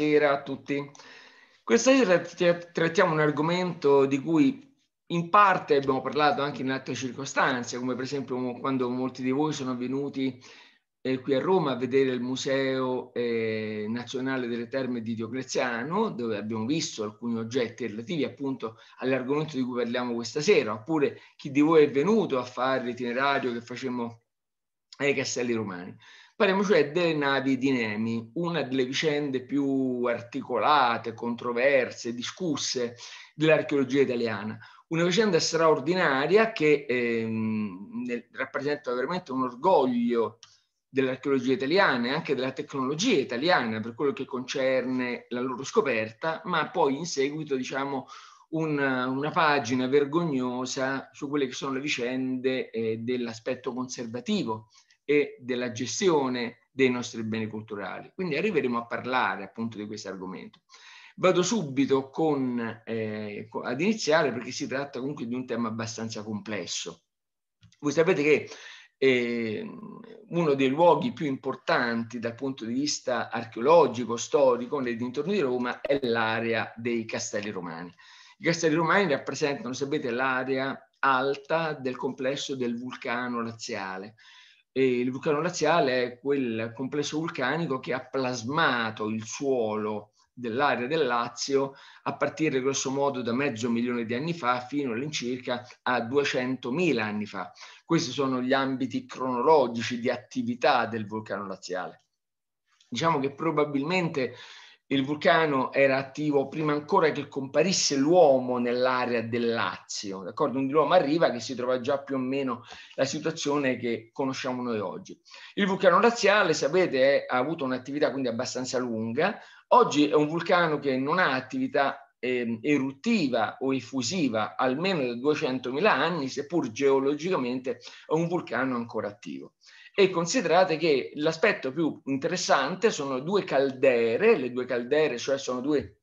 Buonasera a tutti. Questa sera trattiamo un argomento di cui in parte abbiamo parlato anche in altre circostanze, come per esempio quando molti di voi sono venuti eh, qui a Roma a vedere il Museo eh, Nazionale delle Terme di Diocleziano, dove abbiamo visto alcuni oggetti relativi appunto all'argomento di cui parliamo questa sera, oppure chi di voi è venuto a fare l'itinerario che facemmo ai Castelli Romani. Parliamo cioè delle navi di Nemi, una delle vicende più articolate, controverse, discusse dell'archeologia italiana. Una vicenda straordinaria che ehm, rappresenta veramente un orgoglio dell'archeologia italiana e anche della tecnologia italiana per quello che concerne la loro scoperta, ma poi in seguito diciamo una, una pagina vergognosa su quelle che sono le vicende eh, dell'aspetto conservativo e della gestione dei nostri beni culturali. Quindi arriveremo a parlare appunto di questo argomento. Vado subito con, eh, ad iniziare perché si tratta comunque di un tema abbastanza complesso. Voi sapete che eh, uno dei luoghi più importanti dal punto di vista archeologico, storico, nei dintorni di Roma è l'area dei castelli romani. I castelli romani rappresentano, sapete, l'area alta del complesso del vulcano laziale, e il vulcano laziale è quel complesso vulcanico che ha plasmato il suolo dell'area del Lazio a partire grossomodo da mezzo milione di anni fa fino all'incirca a 200.000 anni fa. Questi sono gli ambiti cronologici di attività del vulcano laziale. Diciamo che probabilmente il vulcano era attivo prima ancora che comparisse l'uomo nell'area del Lazio, d'accordo? Quindi l'uomo arriva che si trova già più o meno la situazione che conosciamo noi oggi. Il vulcano laziale, sapete, è, ha avuto un'attività quindi abbastanza lunga, oggi è un vulcano che non ha attività eh, eruttiva o effusiva almeno da 200.000 anni, seppur geologicamente è un vulcano ancora attivo e considerate che l'aspetto più interessante sono due caldere, le due caldere, cioè sono due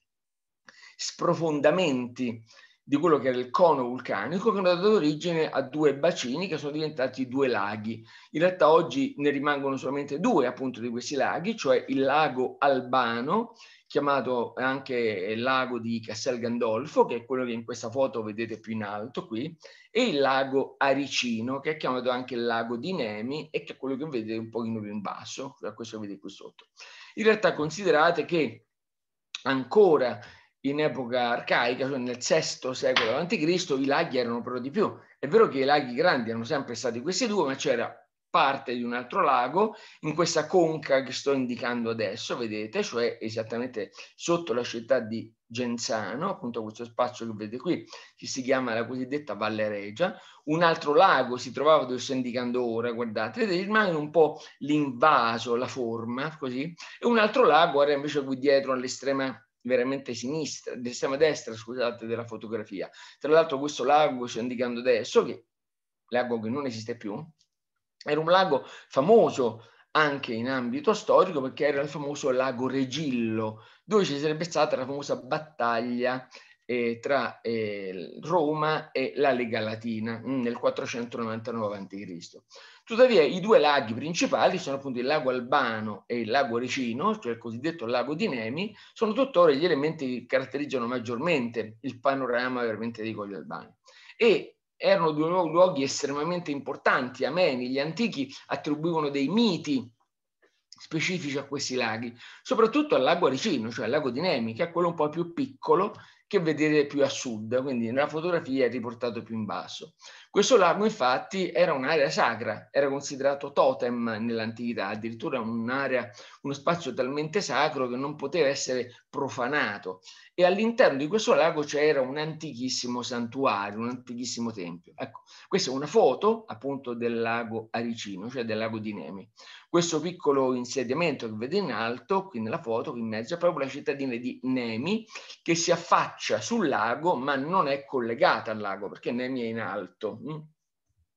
sprofondamenti di quello che era il cono vulcanico che hanno dato origine a due bacini che sono diventati due laghi. In realtà oggi ne rimangono solamente due appunto di questi laghi, cioè il lago Albano chiamato anche lago di Castel Gandolfo, che è quello che in questa foto vedete più in alto qui, e il lago Aricino, che è chiamato anche il lago di Nemi e che è quello che vedete un pochino più in basso, da questo che vedete qui sotto. In realtà considerate che ancora in epoca arcaica, cioè nel VI secolo a.C., i laghi erano però di più. È vero che i laghi grandi erano sempre stati questi due, ma c'era parte di un altro lago, in questa conca che sto indicando adesso, vedete, cioè esattamente sotto la città di Genzano, appunto questo spazio che vedete qui, che si chiama la cosiddetta Valle Regia, un altro lago si trovava dove sto indicando ora, guardate, rimane un po' l'invaso, la forma, così, e un altro lago era invece qui dietro all'estrema veramente sinistra, d'estrema destra, scusate, della fotografia. Tra l'altro questo lago, che sto indicando adesso, che lago che non esiste più, era un lago famoso anche in ambito storico perché era il famoso lago Regillo, dove ci sarebbe stata la famosa battaglia eh, tra eh, Roma e la Lega Latina mm, nel 499 a.C. Tuttavia i due laghi principali sono appunto il lago Albano e il lago Ricino, cioè il cosiddetto lago di Nemi, sono tuttora gli elementi che caratterizzano maggiormente il panorama veramente dei Gogli Albani. E erano due luoghi estremamente importanti, ameni. Gli antichi attribuivano dei miti specifici a questi laghi, soprattutto al lago Aricino, cioè al lago di Nemi, che è quello un po' più piccolo che vedete più a sud, quindi nella fotografia è riportato più in basso. Questo lago infatti era un'area sacra, era considerato totem nell'antichità, addirittura un'area, uno spazio talmente sacro che non poteva essere profanato e all'interno di questo lago c'era un antichissimo santuario, un antichissimo tempio. Ecco, questa è una foto appunto del lago Aricino, cioè del lago di Nemi. Questo piccolo insediamento che vede in alto, qui nella foto, qui in mezzo, è proprio la cittadina di Nemi che si affaccia sul lago ma non è collegata al lago perché Nemi è in alto, Mm.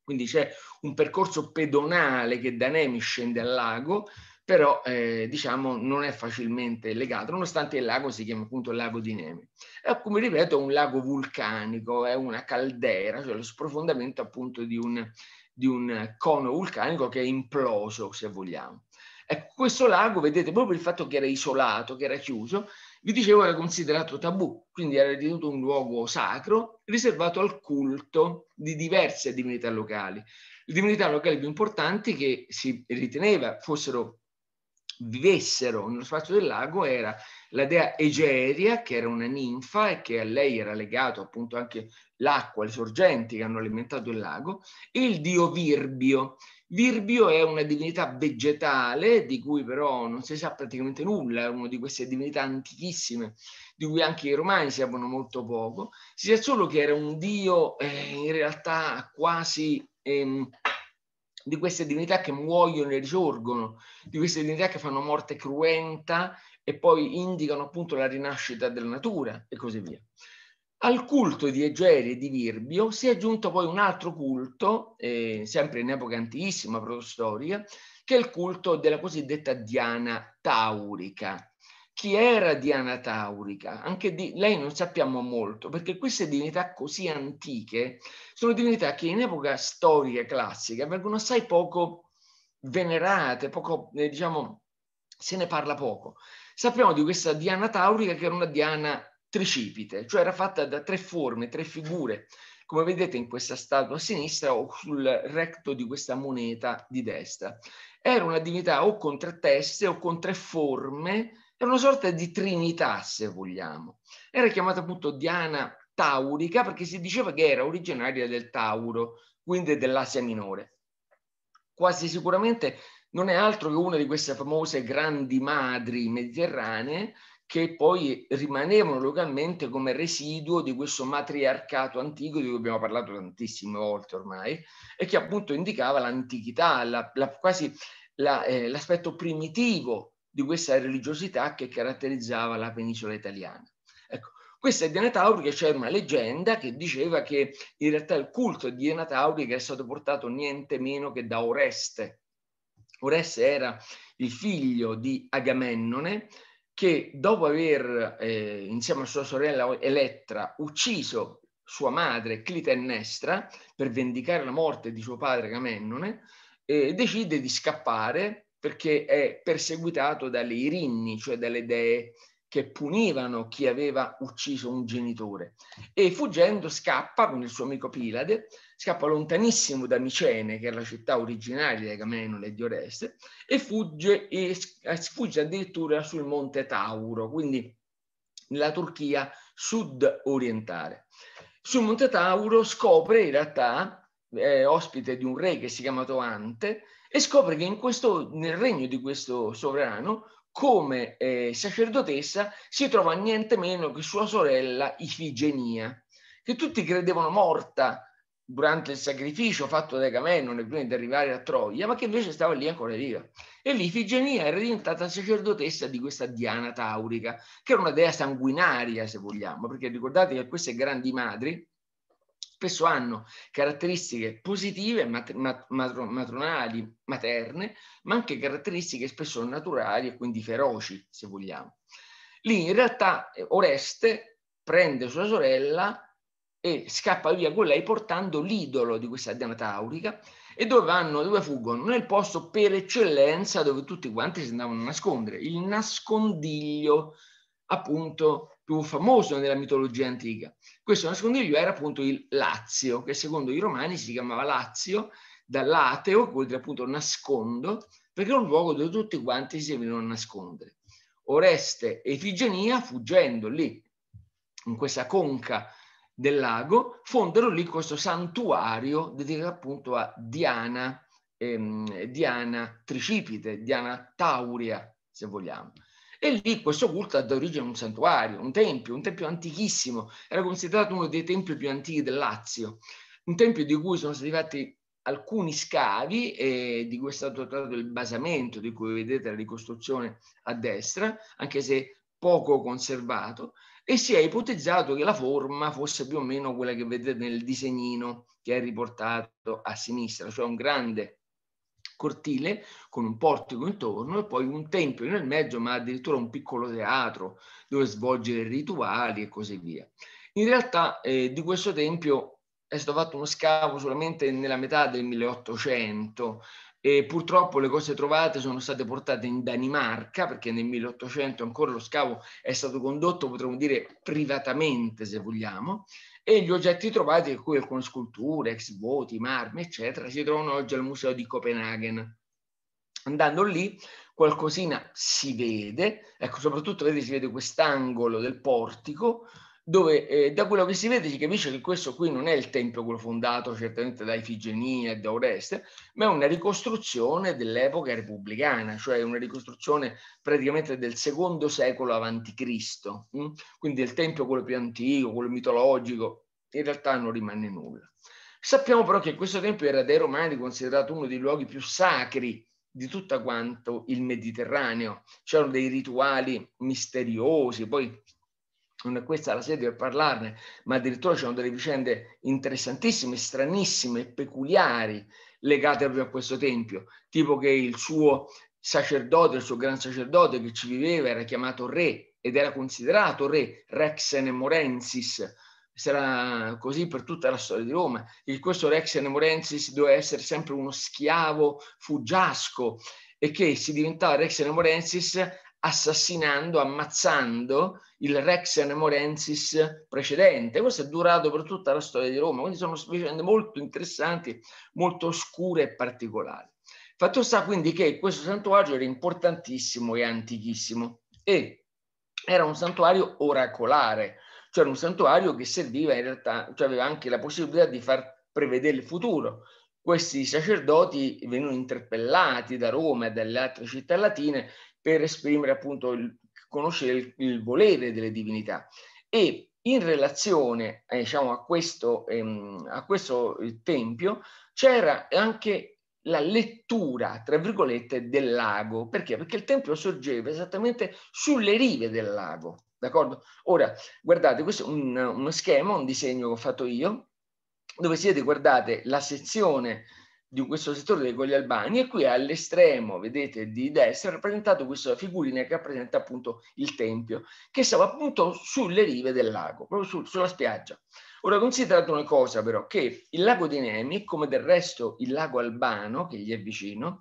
Quindi c'è un percorso pedonale che da Nemi scende al lago, però eh, diciamo non è facilmente legato, nonostante il lago si chiama appunto lago di Nemi. È, come ripeto è un lago vulcanico, è una caldera, cioè lo sprofondamento appunto di un, di un cono vulcanico che è imploso, se vogliamo. Ecco, questo lago, vedete, proprio il fatto che era isolato, che era chiuso, vi dicevo era considerato tabù, quindi era ritenuto un luogo sacro riservato al culto di diverse divinità locali. Le divinità locali più importanti che si riteneva fossero vivessero nello spazio del lago era la dea Egeria, che era una ninfa e che a lei era legato appunto anche l'acqua, le sorgenti che hanno alimentato il lago, e il dio Virbio, Virbio è una divinità vegetale di cui però non si sa praticamente nulla, è una di queste divinità antichissime di cui anche i romani sapevano molto poco. Si sa solo che era un dio eh, in realtà quasi ehm, di queste divinità che muoiono e risorgono, di queste divinità che fanno morte cruenta e poi indicano appunto la rinascita della natura e così via. Al culto di Egeri e di Virbio si è aggiunto poi un altro culto, eh, sempre in epoca antichissima, protostoria, che è il culto della cosiddetta Diana Taurica. Chi era Diana Taurica? Anche di lei non sappiamo molto, perché queste divinità così antiche sono divinità che in epoca storica classica vengono assai poco venerate, poco, eh, diciamo, se ne parla poco. Sappiamo di questa Diana Taurica che era una Diana tricipite, cioè era fatta da tre forme, tre figure, come vedete in questa statua a sinistra o sul recto di questa moneta di destra. Era una divinità o con tre teste o con tre forme, era una sorta di trinità se vogliamo. Era chiamata appunto Diana Taurica perché si diceva che era originaria del Tauro, quindi dell'Asia Minore. Quasi sicuramente non è altro che una di queste famose grandi madri mediterranee che poi rimanevano localmente come residuo di questo matriarcato antico di cui abbiamo parlato tantissime volte ormai e che appunto indicava l'antichità, la, la, quasi la, eh, l'aspetto primitivo di questa religiosità che caratterizzava la penisola italiana. Ecco, questa è Diana Tauri che c'era una leggenda che diceva che in realtà il culto di Diana Tauri che è stato portato niente meno che da Oreste. Oreste era il figlio di Agamennone, che dopo aver, eh, insieme a sua sorella Elettra, ucciso sua madre Clitennestra per vendicare la morte di suo padre Agamennone, eh, decide di scappare perché è perseguitato dalle Irinni, cioè dalle dee che punivano chi aveva ucciso un genitore. E fuggendo scappa con il suo amico Pilade, scappa lontanissimo da Micene, che è la città originaria di Agamenone e di Oreste, e fugge, e fugge addirittura sul monte Tauro, quindi nella Turchia sud-orientale. Sul monte Tauro scopre in realtà, è ospite di un re che si chiama Toante, e scopre che in questo, nel regno di questo sovrano come eh, sacerdotessa si trova niente meno che sua sorella Ifigenia, che tutti credevano morta durante il sacrificio fatto da Agamennone prima di arrivare a Troia, ma che invece stava lì ancora viva. E l'Ifigenia era diventata sacerdotessa di questa Diana Taurica, che era una dea sanguinaria, se vogliamo, perché ricordate che queste grandi madri spesso hanno caratteristiche positive, mat- mat- matronali, materne, ma anche caratteristiche spesso naturali e quindi feroci, se vogliamo. Lì in realtà eh, Oreste prende sua sorella e scappa via con lei portando l'idolo di questa dea taurica e dove vanno, dove fuggono? Nel posto per eccellenza dove tutti quanti si andavano a nascondere, il nascondiglio appunto più famoso nella mitologia antica. Questo nascondiglio era appunto il Lazio, che secondo i romani si chiamava Lazio, dall'ateo, vuol dire appunto nascondo, perché era un luogo dove tutti quanti si venivano a nascondere. Oreste e Ifigenia, fuggendo lì, in questa conca del lago, fondero lì questo santuario dedicato appunto a Diana, ehm, Diana Tricipite, Diana Tauria, se vogliamo. E lì questo culto ha da origine un santuario, un tempio, un tempio antichissimo, era considerato uno dei templi più antichi del Lazio, un tempio di cui sono stati fatti alcuni scavi e di cui è stato trovato il basamento, di cui vedete la ricostruzione a destra, anche se poco conservato, e si è ipotizzato che la forma fosse più o meno quella che vedete nel disegnino che è riportato a sinistra, cioè un grande cortile con un portico intorno e poi un tempio nel mezzo, ma addirittura un piccolo teatro dove svolgere rituali e così via. In realtà eh, di questo tempio è stato fatto uno scavo solamente nella metà del 1800 e purtroppo le cose trovate sono state portate in Danimarca perché nel 1800 ancora lo scavo è stato condotto, potremmo dire, privatamente se vogliamo, e gli oggetti trovati, tra cui alcune sculture, ex voti, marmi, eccetera, si trovano oggi al Museo di Copenaghen. Andando lì qualcosina si vede, ecco soprattutto vedete, si vede quest'angolo del portico dove eh, da quello che si vede si capisce che questo qui non è il tempio quello fondato certamente da Ifigenia e da Oreste, ma è una ricostruzione dell'epoca repubblicana, cioè una ricostruzione praticamente del secondo secolo avanti Cristo. Hm? Quindi il tempio quello più antico, quello mitologico, in realtà non rimane nulla. Sappiamo però che questo tempio era dai Romani considerato uno dei luoghi più sacri di tutto quanto il Mediterraneo. C'erano dei rituali misteriosi, poi non è questa la sede per parlarne, ma addirittura ci sono delle vicende interessantissime, stranissime, peculiari legate proprio a questo tempio, tipo che il suo sacerdote, il suo gran sacerdote che ci viveva era chiamato re ed era considerato re, Rexene Morensis, sarà così per tutta la storia di Roma. Il questo Rex Morensis doveva essere sempre uno schiavo fuggiasco e che si diventava Rex Morensis assassinando, ammazzando il Rex Anemorensis precedente. Questo è durato per tutta la storia di Roma, quindi sono vicende molto interessanti, molto oscure e particolari. Fatto sta quindi che questo santuario era importantissimo e antichissimo e era un santuario oracolare, cioè un santuario che serviva in realtà, cioè aveva anche la possibilità di far prevedere il futuro, questi sacerdoti venivano interpellati da Roma e dalle altre città latine per esprimere appunto il, conoscere il, il volere delle divinità. E in relazione eh, diciamo, a, questo, ehm, a questo eh, tempio c'era anche la lettura, tra virgolette, del lago. Perché? Perché il tempio sorgeva esattamente sulle rive del lago, d'accordo? Ora, guardate, questo è un, uno schema, un disegno che ho fatto io, dove siete, guardate, la sezione di questo settore dei gogli albani e qui all'estremo, vedete, di destra è rappresentato questa figurina che rappresenta appunto il tempio, che stava appunto sulle rive del lago, proprio su, sulla spiaggia. Ora considerate una cosa però, che il lago di Nemi, come del resto il lago albano che gli è vicino,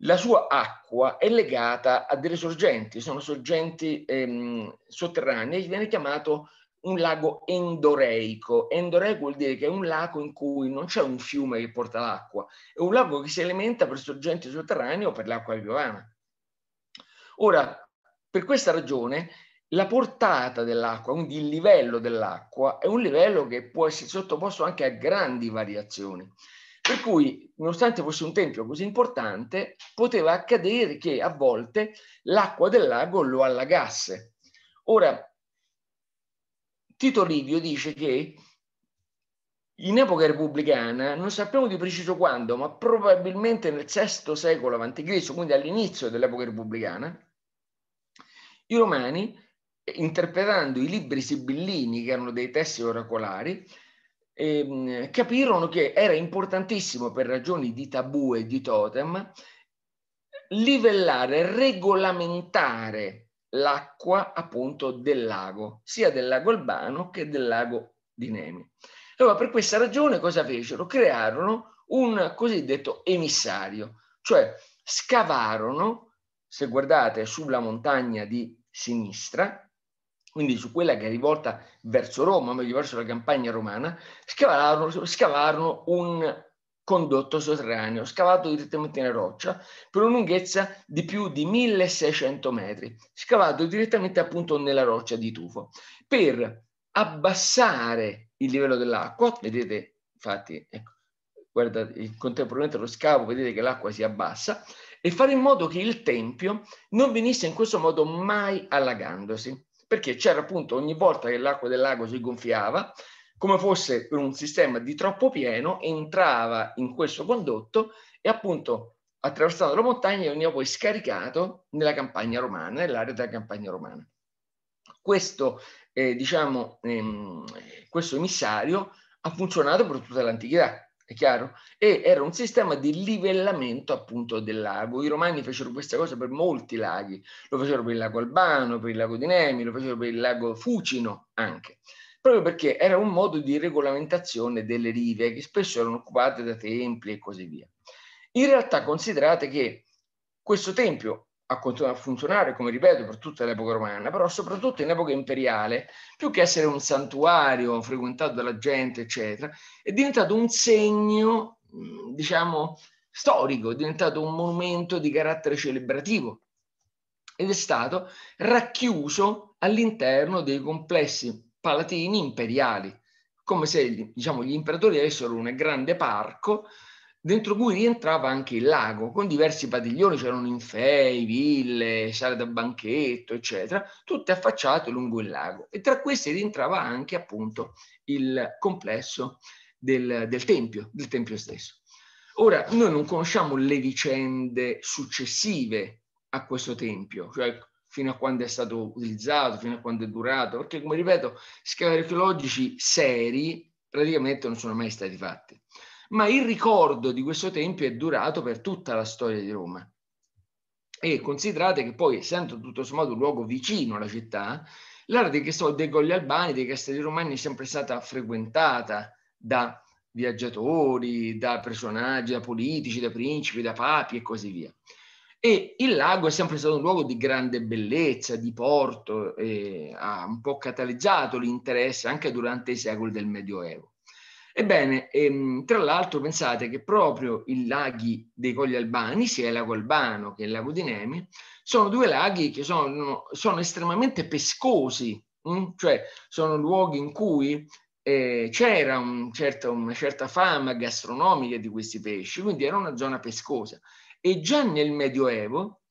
la sua acqua è legata a delle sorgenti, sono sorgenti ehm, sotterranee, viene chiamato un lago endoreico. Endoreico vuol dire che è un lago in cui non c'è un fiume che porta l'acqua, è un lago che si alimenta per sorgente sotterraneo o per l'acqua piovana. Ora, per questa ragione, la portata dell'acqua, quindi il livello dell'acqua, è un livello che può essere sottoposto anche a grandi variazioni. Per cui, nonostante fosse un tempio così importante, poteva accadere che a volte l'acqua del lago lo allagasse. Ora, Tito Livio dice che in epoca repubblicana, non sappiamo di preciso quando, ma probabilmente nel VI secolo a.C., quindi all'inizio dell'epoca repubblicana, i romani, interpretando i libri sibillini, che erano dei testi oracolari, ehm, capirono che era importantissimo per ragioni di tabù e di totem livellare, regolamentare l'acqua appunto del lago, sia del lago Albano che del lago di Nemi. Allora per questa ragione cosa fecero? Crearono un cosiddetto emissario, cioè scavarono, se guardate sulla montagna di sinistra, quindi su quella che è rivolta verso Roma, meglio verso la campagna romana, scavarono, scavarono un condotto sotterraneo, scavato direttamente nella roccia, per una lunghezza di più di 1600 metri, scavato direttamente appunto nella roccia di tufo, per abbassare il livello dell'acqua, vedete, infatti, ecco, guardate, contemporaneamente lo scavo, vedete che l'acqua si abbassa, e fare in modo che il tempio non venisse in questo modo mai allagandosi, perché c'era appunto ogni volta che l'acqua del lago si gonfiava, come fosse un sistema di troppo pieno, entrava in questo condotto e appunto attraversando la montagna veniva poi scaricato nella campagna romana, nell'area della campagna romana. Questo, eh, diciamo, ehm, questo emissario ha funzionato per tutta l'antichità, è chiaro? E era un sistema di livellamento appunto del lago. I romani fecero questa cosa per molti laghi, lo fecero per il lago Albano, per il lago di Nemi, lo fecero per il lago Fucino anche proprio perché era un modo di regolamentazione delle rive che spesso erano occupate da templi e così via. In realtà considerate che questo tempio ha continuato a funzionare, come ripeto, per tutta l'epoca romana, però soprattutto in epoca imperiale, più che essere un santuario frequentato dalla gente, eccetera, è diventato un segno, mm, diciamo, storico, è diventato un monumento di carattere celebrativo ed è stato racchiuso all'interno dei complessi palatini imperiali, come se diciamo, gli imperatori avessero un grande parco dentro cui rientrava anche il lago, con diversi padiglioni, c'erano infei, ville, sale da banchetto, eccetera, tutte affacciate lungo il lago. E tra queste rientrava anche appunto il complesso del, del Tempio, del Tempio stesso. Ora, noi non conosciamo le vicende successive a questo Tempio, cioè fino a quando è stato utilizzato, fino a quando è durato, perché come ripeto, scavi archeologici seri praticamente non sono mai stati fatti. Ma il ricordo di questo tempio è durato per tutta la storia di Roma. E considerate che poi, essendo tutto sommato un luogo vicino alla città, l'area dei, dei Golli Albani, dei Castelli Romani, è sempre stata frequentata da viaggiatori, da personaggi, da politici, da principi, da papi e così via. E il lago è sempre stato un luogo di grande bellezza, di porto, e ha un po' catalizzato l'interesse anche durante i secoli del Medioevo. Ebbene, ehm, tra l'altro pensate che proprio i laghi dei Cogli Albani, sia il lago Albano che il lago di Nemi, sono due laghi che sono, sono estremamente pescosi, mh? Hm? cioè sono luoghi in cui eh, c'era un certo, una certa fama gastronomica di questi pesci, quindi era una zona pescosa e già nel Medioevo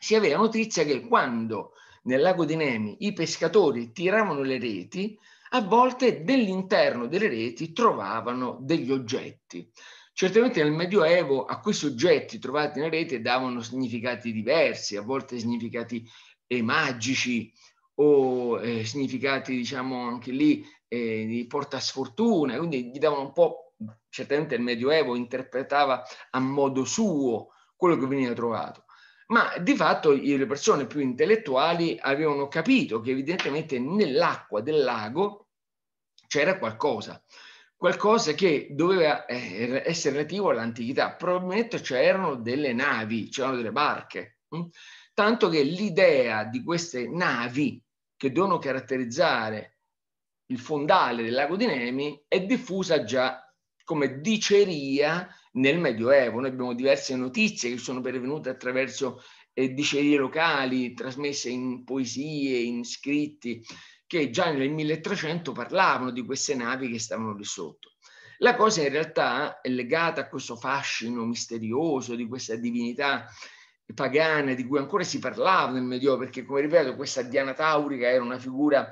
si aveva notizia che quando nel lago di Nemi i pescatori tiravano le reti, a volte dell'interno delle reti trovavano degli oggetti. Certamente nel Medioevo a questi oggetti trovati nelle reti davano significati diversi, a volte significati eh, magici o eh, significati, diciamo, anche lì eh, di porta sfortuna, quindi gli davano un po' certamente il Medioevo interpretava a modo suo quello che veniva trovato, ma di fatto le persone più intellettuali avevano capito che evidentemente nell'acqua del lago c'era qualcosa, qualcosa che doveva eh, essere relativo all'antichità, probabilmente c'erano delle navi, c'erano delle barche, mm? tanto che l'idea di queste navi che devono caratterizzare il fondale del lago di Nemi è diffusa già come diceria nel Medioevo. Noi abbiamo diverse notizie che sono pervenute attraverso eh, dicerie locali, trasmesse in poesie, in scritti, che già nel 1300 parlavano di queste navi che stavano lì sotto. La cosa in realtà è legata a questo fascino misterioso di questa divinità pagana di cui ancora si parlava nel Medioevo, perché come ripeto questa Diana Taurica era una figura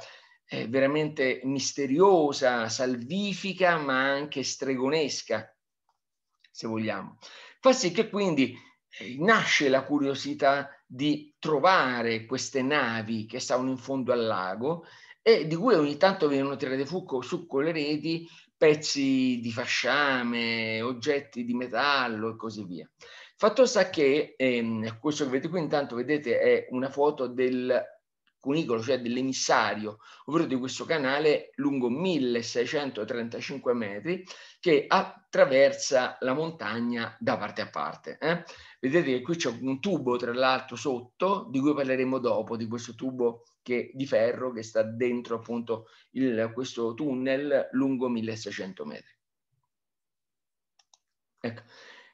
eh, veramente misteriosa, salvifica, ma anche stregonesca, se vogliamo. Fa sì che quindi eh, nasce la curiosità di trovare queste navi che stavano in fondo al lago e di cui ogni tanto venivano tirate fuoco su con le reti pezzi di fasciame, oggetti di metallo e così via. Fatto sta che ehm, questo che vedete qui intanto vedete è una foto del cunicolo, cioè dell'emissario, ovvero di questo canale lungo 1635 metri che attraversa la montagna da parte a parte. Eh? Vedete che qui c'è un tubo, tra l'altro, sotto, di cui parleremo dopo, di questo tubo che, di ferro che sta dentro appunto il, questo tunnel lungo 1600 metri. Ecco.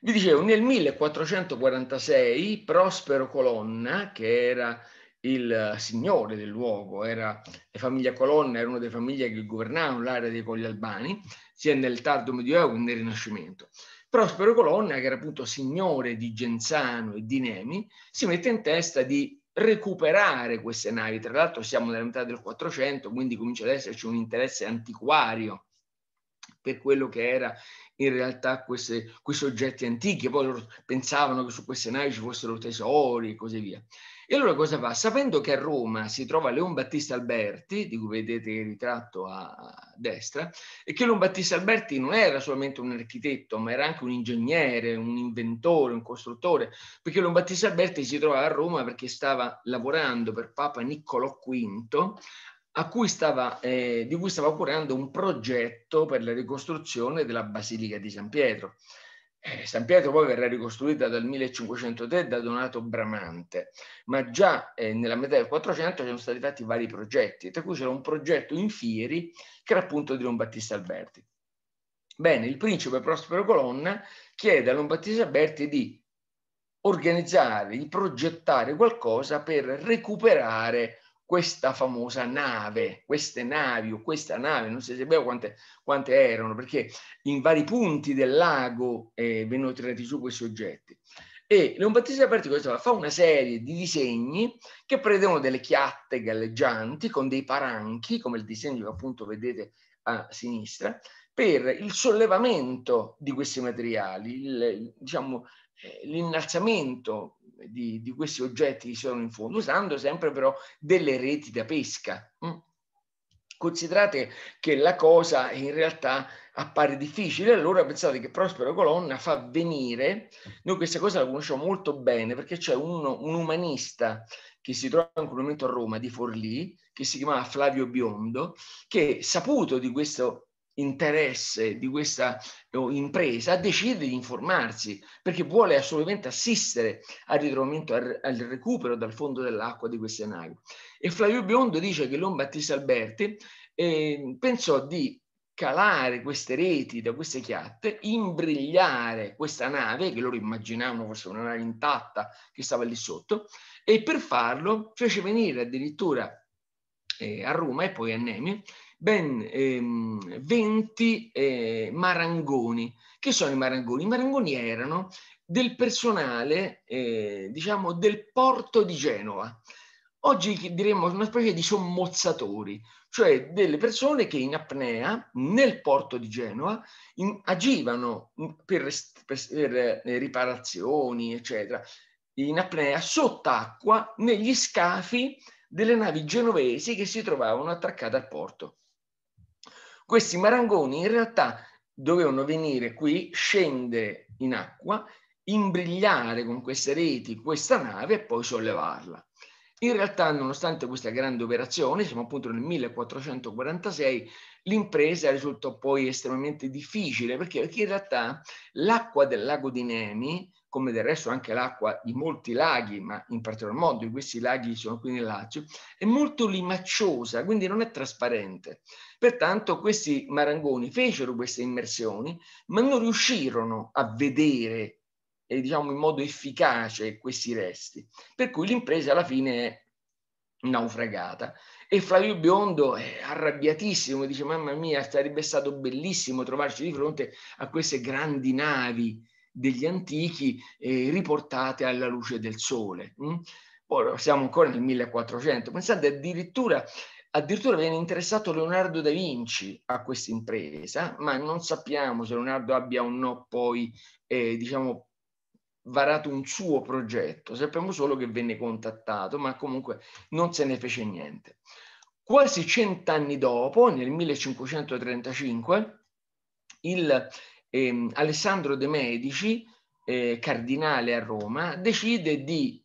Vi dicevo, nel 1446 Prospero Colonna, che era il signore del luogo, era la famiglia Colonna, era una delle famiglie che governavano l'area dei Colli Albani, sia nel tardo Medioevo che nel Rinascimento. Prospero Colonna, che era appunto signore di Genzano e di Nemi, si mette in testa di recuperare queste navi. Tra l'altro siamo nella metà del 400, quindi comincia ad esserci un interesse antiquario per quello che era in realtà queste, questi oggetti antichi. Poi pensavano che su queste navi ci fossero tesori e così via. E allora cosa fa? Sapendo che a Roma si trova Leon Battista Alberti, di cui vedete il ritratto a destra, e che Leon Battista Alberti non era solamente un architetto, ma era anche un ingegnere, un inventore, un costruttore, perché Leon Battista Alberti si trovava a Roma perché stava lavorando per Papa Niccolò V cui stava, eh, di cui stava curando un progetto per la ricostruzione della Basilica di San Pietro. Eh, San Pietro poi verrà ricostruita dal 1503 da Donato Bramante, ma già eh, nella metà del 400 ci sono stati fatti vari progetti, tra cui c'era un progetto in Fieri che era appunto di Don Battista Alberti. Bene, il principe Prospero Colonna chiede a Don Battista Alberti di organizzare, di progettare qualcosa per recuperare questa famosa nave, queste navi o questa nave, non si sapeva quante, quante erano, perché in vari punti del lago eh, vennero tirati su questi oggetti. E Leon Battista Perti cosa fa? Fa una serie di disegni che prevedono delle chiatte galleggianti con dei paranchi, come il disegno che appunto vedete a sinistra, per il sollevamento di questi materiali, il, diciamo, eh, l'innalzamento di, di, questi oggetti che sono in fondo, usando sempre però delle reti da pesca. Mm. Considerate che la cosa in realtà appare difficile, allora pensate che Prospero Colonna fa venire, noi questa cosa la conosciamo molto bene perché c'è uno, un umanista che si trova in quel momento a Roma, di Forlì, che si chiamava Flavio Biondo, che saputo di questo interesse di questa eh, impresa decide di informarsi perché vuole assolutamente assistere al ritrovamento, al, recupero dal fondo dell'acqua di queste navi. E Flavio Biondo dice che Leon Battista Alberti eh, pensò di calare queste reti da queste chiatte, imbrigliare questa nave, che loro immaginavano fosse una nave intatta che stava lì sotto, e per farlo fece venire addirittura eh, a Roma e poi a Nemi ben ehm, 20 eh, marangoni. Che sono i marangoni? I marangoni erano del personale, eh, diciamo, del porto di Genova. Oggi diremmo una specie di sommozzatori, cioè delle persone che in apnea nel porto di Genova in, agivano per, per, per eh, riparazioni, eccetera, in apnea sott'acqua negli scafi delle navi genovesi che si trovavano attaccate al porto. Questi marangoni in realtà dovevano venire qui, scendere in acqua, imbrigliare con queste reti questa nave e poi sollevarla. In realtà, nonostante questa grande operazione, siamo appunto nel 1446, l'impresa risultò poi estremamente difficile perché, perché in realtà l'acqua del lago di Nemi come del resto anche l'acqua di molti laghi, ma in particolar modo di questi laghi sono qui nel Lazio, è molto limacciosa, quindi non è trasparente. Pertanto questi marangoni fecero queste immersioni, ma non riuscirono a vedere eh, diciamo, in modo efficace questi resti, per cui l'impresa alla fine è naufragata. E Flavio Biondo è arrabbiatissimo, dice mamma mia, sarebbe stato bellissimo trovarci di fronte a queste grandi navi degli antichi eh, riportate alla luce del sole. Mm? Poi siamo ancora nel 1400, pensate addirittura Addirittura viene interessato Leonardo da Vinci a questa impresa, ma non sappiamo se Leonardo abbia o no poi, eh, diciamo, varato un suo progetto. Sappiamo solo che venne contattato, ma comunque non se ne fece niente. Quasi cent'anni dopo, nel 1535, il eh, Alessandro de Medici, eh, cardinale a Roma, decide di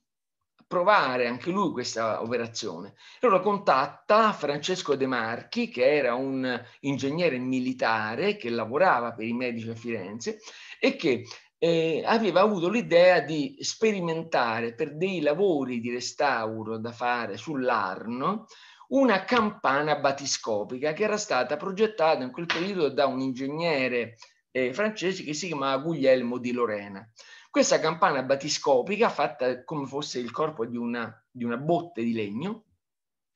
provare anche lui questa operazione. Allora contatta Francesco De Marchi, che era un ingegnere militare che lavorava per i medici a Firenze e che eh, aveva avuto l'idea di sperimentare per dei lavori di restauro da fare sull'Arno una campana batiscopica che era stata progettata in quel periodo da un ingegnere eh, francese che si chiamava Guglielmo di Lorena. Questa campana batiscopica, fatta come fosse il corpo di una, di una botte di legno,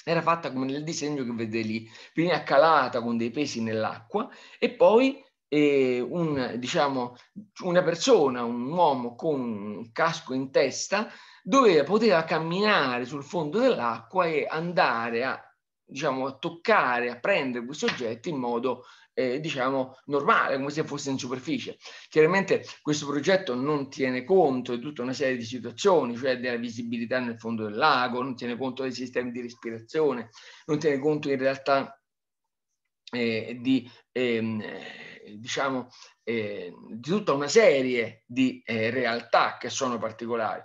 era fatta come nel disegno che vede lì, veniva calata con dei pesi nell'acqua e poi eh, un, diciamo, una persona, un uomo con un casco in testa, doveva, poteva camminare sul fondo dell'acqua e andare a, diciamo, a toccare, a prendere questo oggetto in modo eh, diciamo normale, come se fosse in superficie. Chiaramente questo progetto non tiene conto di tutta una serie di situazioni, cioè della visibilità nel fondo del lago, non tiene conto dei sistemi di respirazione, non tiene conto in realtà eh, di, ehm, eh, diciamo, eh, di tutta una serie di eh, realtà che sono particolari.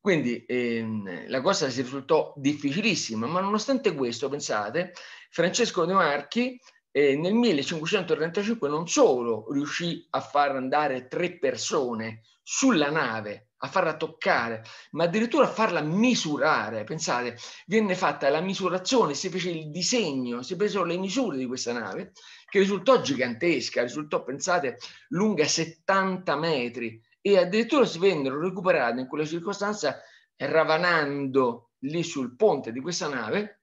Quindi ehm, la cosa si risultò difficilissima, ma nonostante questo, pensate, Francesco De Marchi eh, nel 1535 non solo riuscì a far andare tre persone sulla nave, a farla toccare, ma addirittura a farla misurare. Pensate, venne fatta la misurazione, si fece il disegno, si presero le misure di questa nave, che risultò gigantesca, risultò, pensate, lunga 70 metri e addirittura si vennero recuperate in quella circostanza ravanando lì sul ponte di questa nave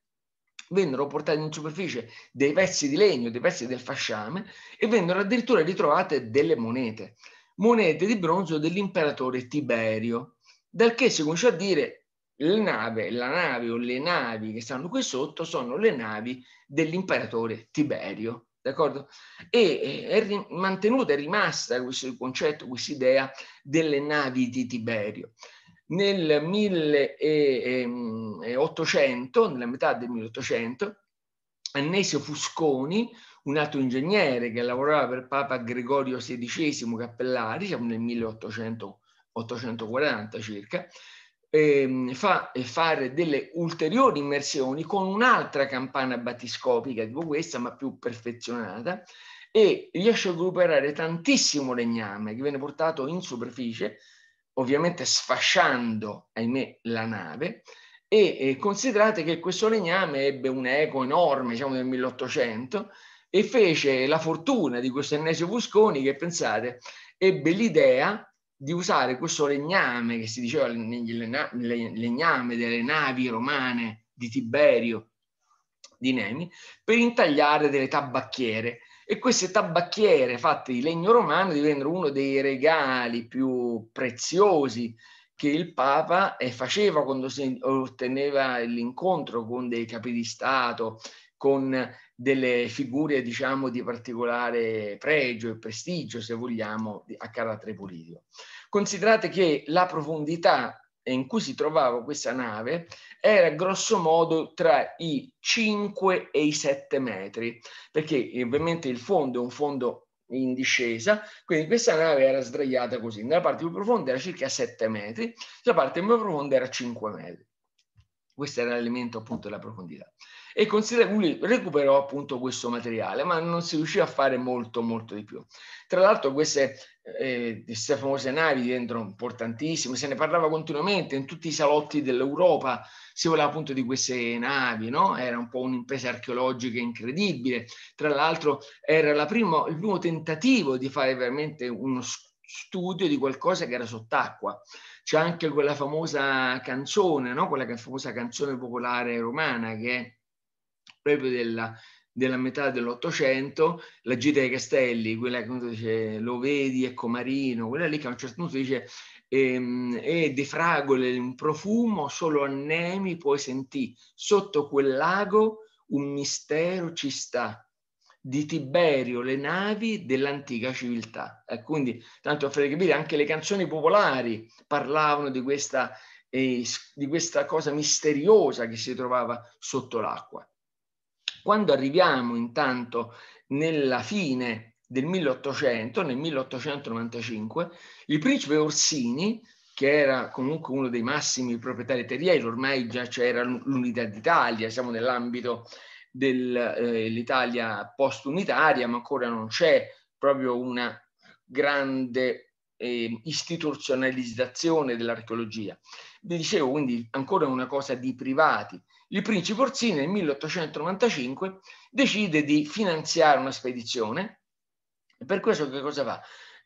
vennero portati in superficie dei pezzi di legno, dei pezzi del fasciame e vennero addirittura ritrovate delle monete, monete di bronzo dell'imperatore Tiberio, dal che si cominciò a dire la nave, la nave o le navi che stanno qui sotto sono le navi dell'imperatore Tiberio. D'accordo? E è mantenuta, è rimasta questo concetto, questa idea delle navi di Tiberio nel 1800, ehm, nella metà del 1800, Annesio Fusconi, un altro ingegnere che lavorava per Papa Gregorio XVI Cappellari, siamo nel 1840 circa, ehm, fa eh, fare delle ulteriori immersioni con un'altra campana batiscopica tipo questa, ma più perfezionata, e riesce a recuperare tantissimo legname che viene portato in superficie ovviamente sfasciando, ahimè, la nave, e eh, considerate che questo legname ebbe un eco enorme, diciamo nel 1800, e fece la fortuna di questo Ennesio Busconi che, pensate, ebbe l'idea di usare questo legname, che si diceva legname delle navi romane di Tiberio, di Nemi, per intagliare delle tabacchiere e queste tabacchiere fatte di legno romano divennero uno dei regali più preziosi che il Papa eh, faceva quando si otteneva l'incontro con dei capi di Stato, con delle figure, diciamo, di particolare pregio e prestigio, se vogliamo, a carattere politico. Considerate che la profondità in cui si trovava questa nave era grosso modo tra i 5 e i 7 metri, perché ovviamente il fondo è un fondo in discesa, quindi questa nave era sdraiata così, nella parte più profonda era circa 7 metri, nella parte più profonda era 5 metri. Questo era l'elemento appunto della profondità e considera, recuperò appunto questo materiale, ma non si riuscì a fare molto, molto di più. Tra l'altro queste, eh, queste famose navi diventano importantissime, se ne parlava continuamente in tutti i salotti dell'Europa, si voleva appunto di queste navi, no? era un po' un'impresa archeologica incredibile, tra l'altro era prima, il primo tentativo di fare veramente uno studio di qualcosa che era sott'acqua. C'è anche quella famosa canzone, no? quella famosa canzone popolare romana che è proprio della, della metà dell'Ottocento, la gita dei castelli, quella che dice lo vedi, è Comarino, quella lì che a un certo punto dice ehm, e di fragole un profumo solo a Nemi poi sentì, sotto quel lago un mistero ci sta, di Tiberio le navi dell'antica civiltà. E quindi, tanto a fare capire, anche le canzoni popolari parlavano di questa, eh, di questa cosa misteriosa che si trovava sotto l'acqua. Quando arriviamo intanto nella fine del 1800, nel 1895, il principe Orsini, che era comunque uno dei massimi proprietari terrieri, ormai già c'era l'unità d'Italia, siamo nell'ambito dell'Italia eh, post-unitaria, ma ancora non c'è proprio una grande eh, istituzionalizzazione dell'archeologia. Vi dicevo quindi ancora una cosa di privati. Il principe Orsini nel 1895 decide di finanziare una spedizione e per questo che cosa fa?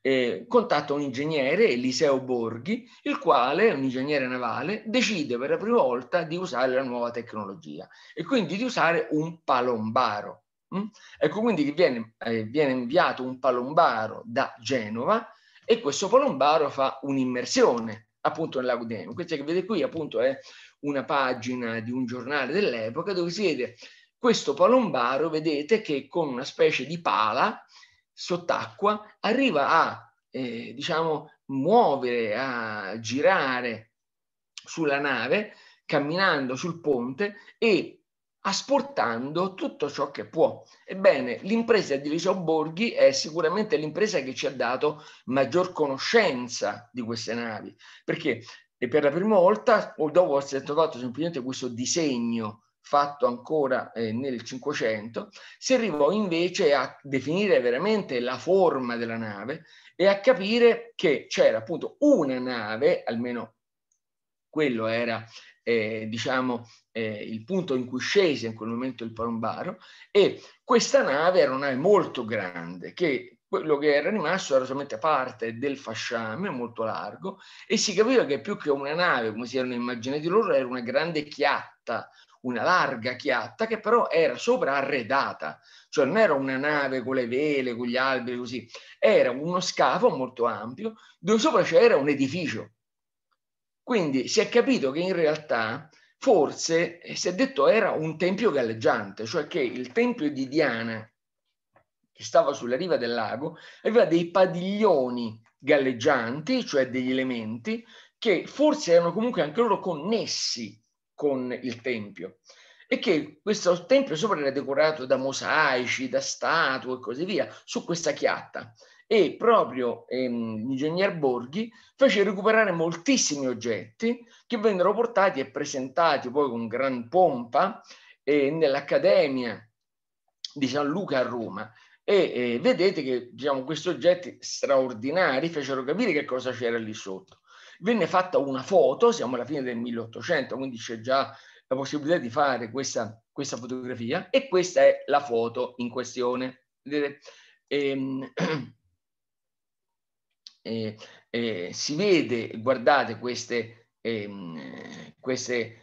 Eh, contatta un ingegnere, Eliseo Borghi, il quale, un ingegnere navale, decide per la prima volta di usare la nuova tecnologia e quindi di usare un palombaro. Mm? Ecco quindi che viene, eh, viene inviato un palombaro da Genova e questo palombaro fa un'immersione appunto nel lago di Nemo. Questa che vedete qui appunto è una pagina di un giornale dell'epoca dove si vede questo palombaro, vedete che con una specie di pala sott'acqua arriva a, eh, diciamo, muovere, a girare sulla nave camminando sul ponte e asportando tutto ciò che può. Ebbene, l'impresa di Liceo Borghi è sicuramente l'impresa che ci ha dato maggior conoscenza di queste navi, perché per la prima volta, dopo essere trovato semplicemente questo disegno fatto ancora eh, nel Cinquecento, si arrivò invece a definire veramente la forma della nave e a capire che c'era appunto una nave, almeno quello era eh, diciamo, eh, il punto in cui scese in quel momento il palombaro e questa nave era una nave molto grande che quello che era rimasto era solamente parte del fasciame molto largo e si capiva che più che una nave, come si erano immaginati loro, era una grande chiatta, una larga chiatta che però era sopra arredata, cioè non era una nave con le vele, con gli alberi, così, era uno scafo molto ampio dove sopra c'era un edificio quindi si è capito che in realtà forse eh, si è detto era un tempio galleggiante, cioè che il tempio di Diana, che stava sulla riva del lago, aveva dei padiglioni galleggianti, cioè degli elementi, che forse erano comunque anche loro connessi con il tempio e che questo tempio sopra era decorato da mosaici, da statue e così via, su questa chiatta e proprio ehm, l'ingegner Borghi fece recuperare moltissimi oggetti che vennero portati e presentati poi con gran pompa eh, nell'Accademia di San Luca a Roma. E eh, vedete che diciamo, questi oggetti straordinari fecero capire che cosa c'era lì sotto. Venne fatta una foto, siamo alla fine del 1800, quindi c'è già la possibilità di fare questa, questa fotografia e questa è la foto in questione. Vedete? Ehm, eh, eh, si vede, guardate queste, ehm, eh, queste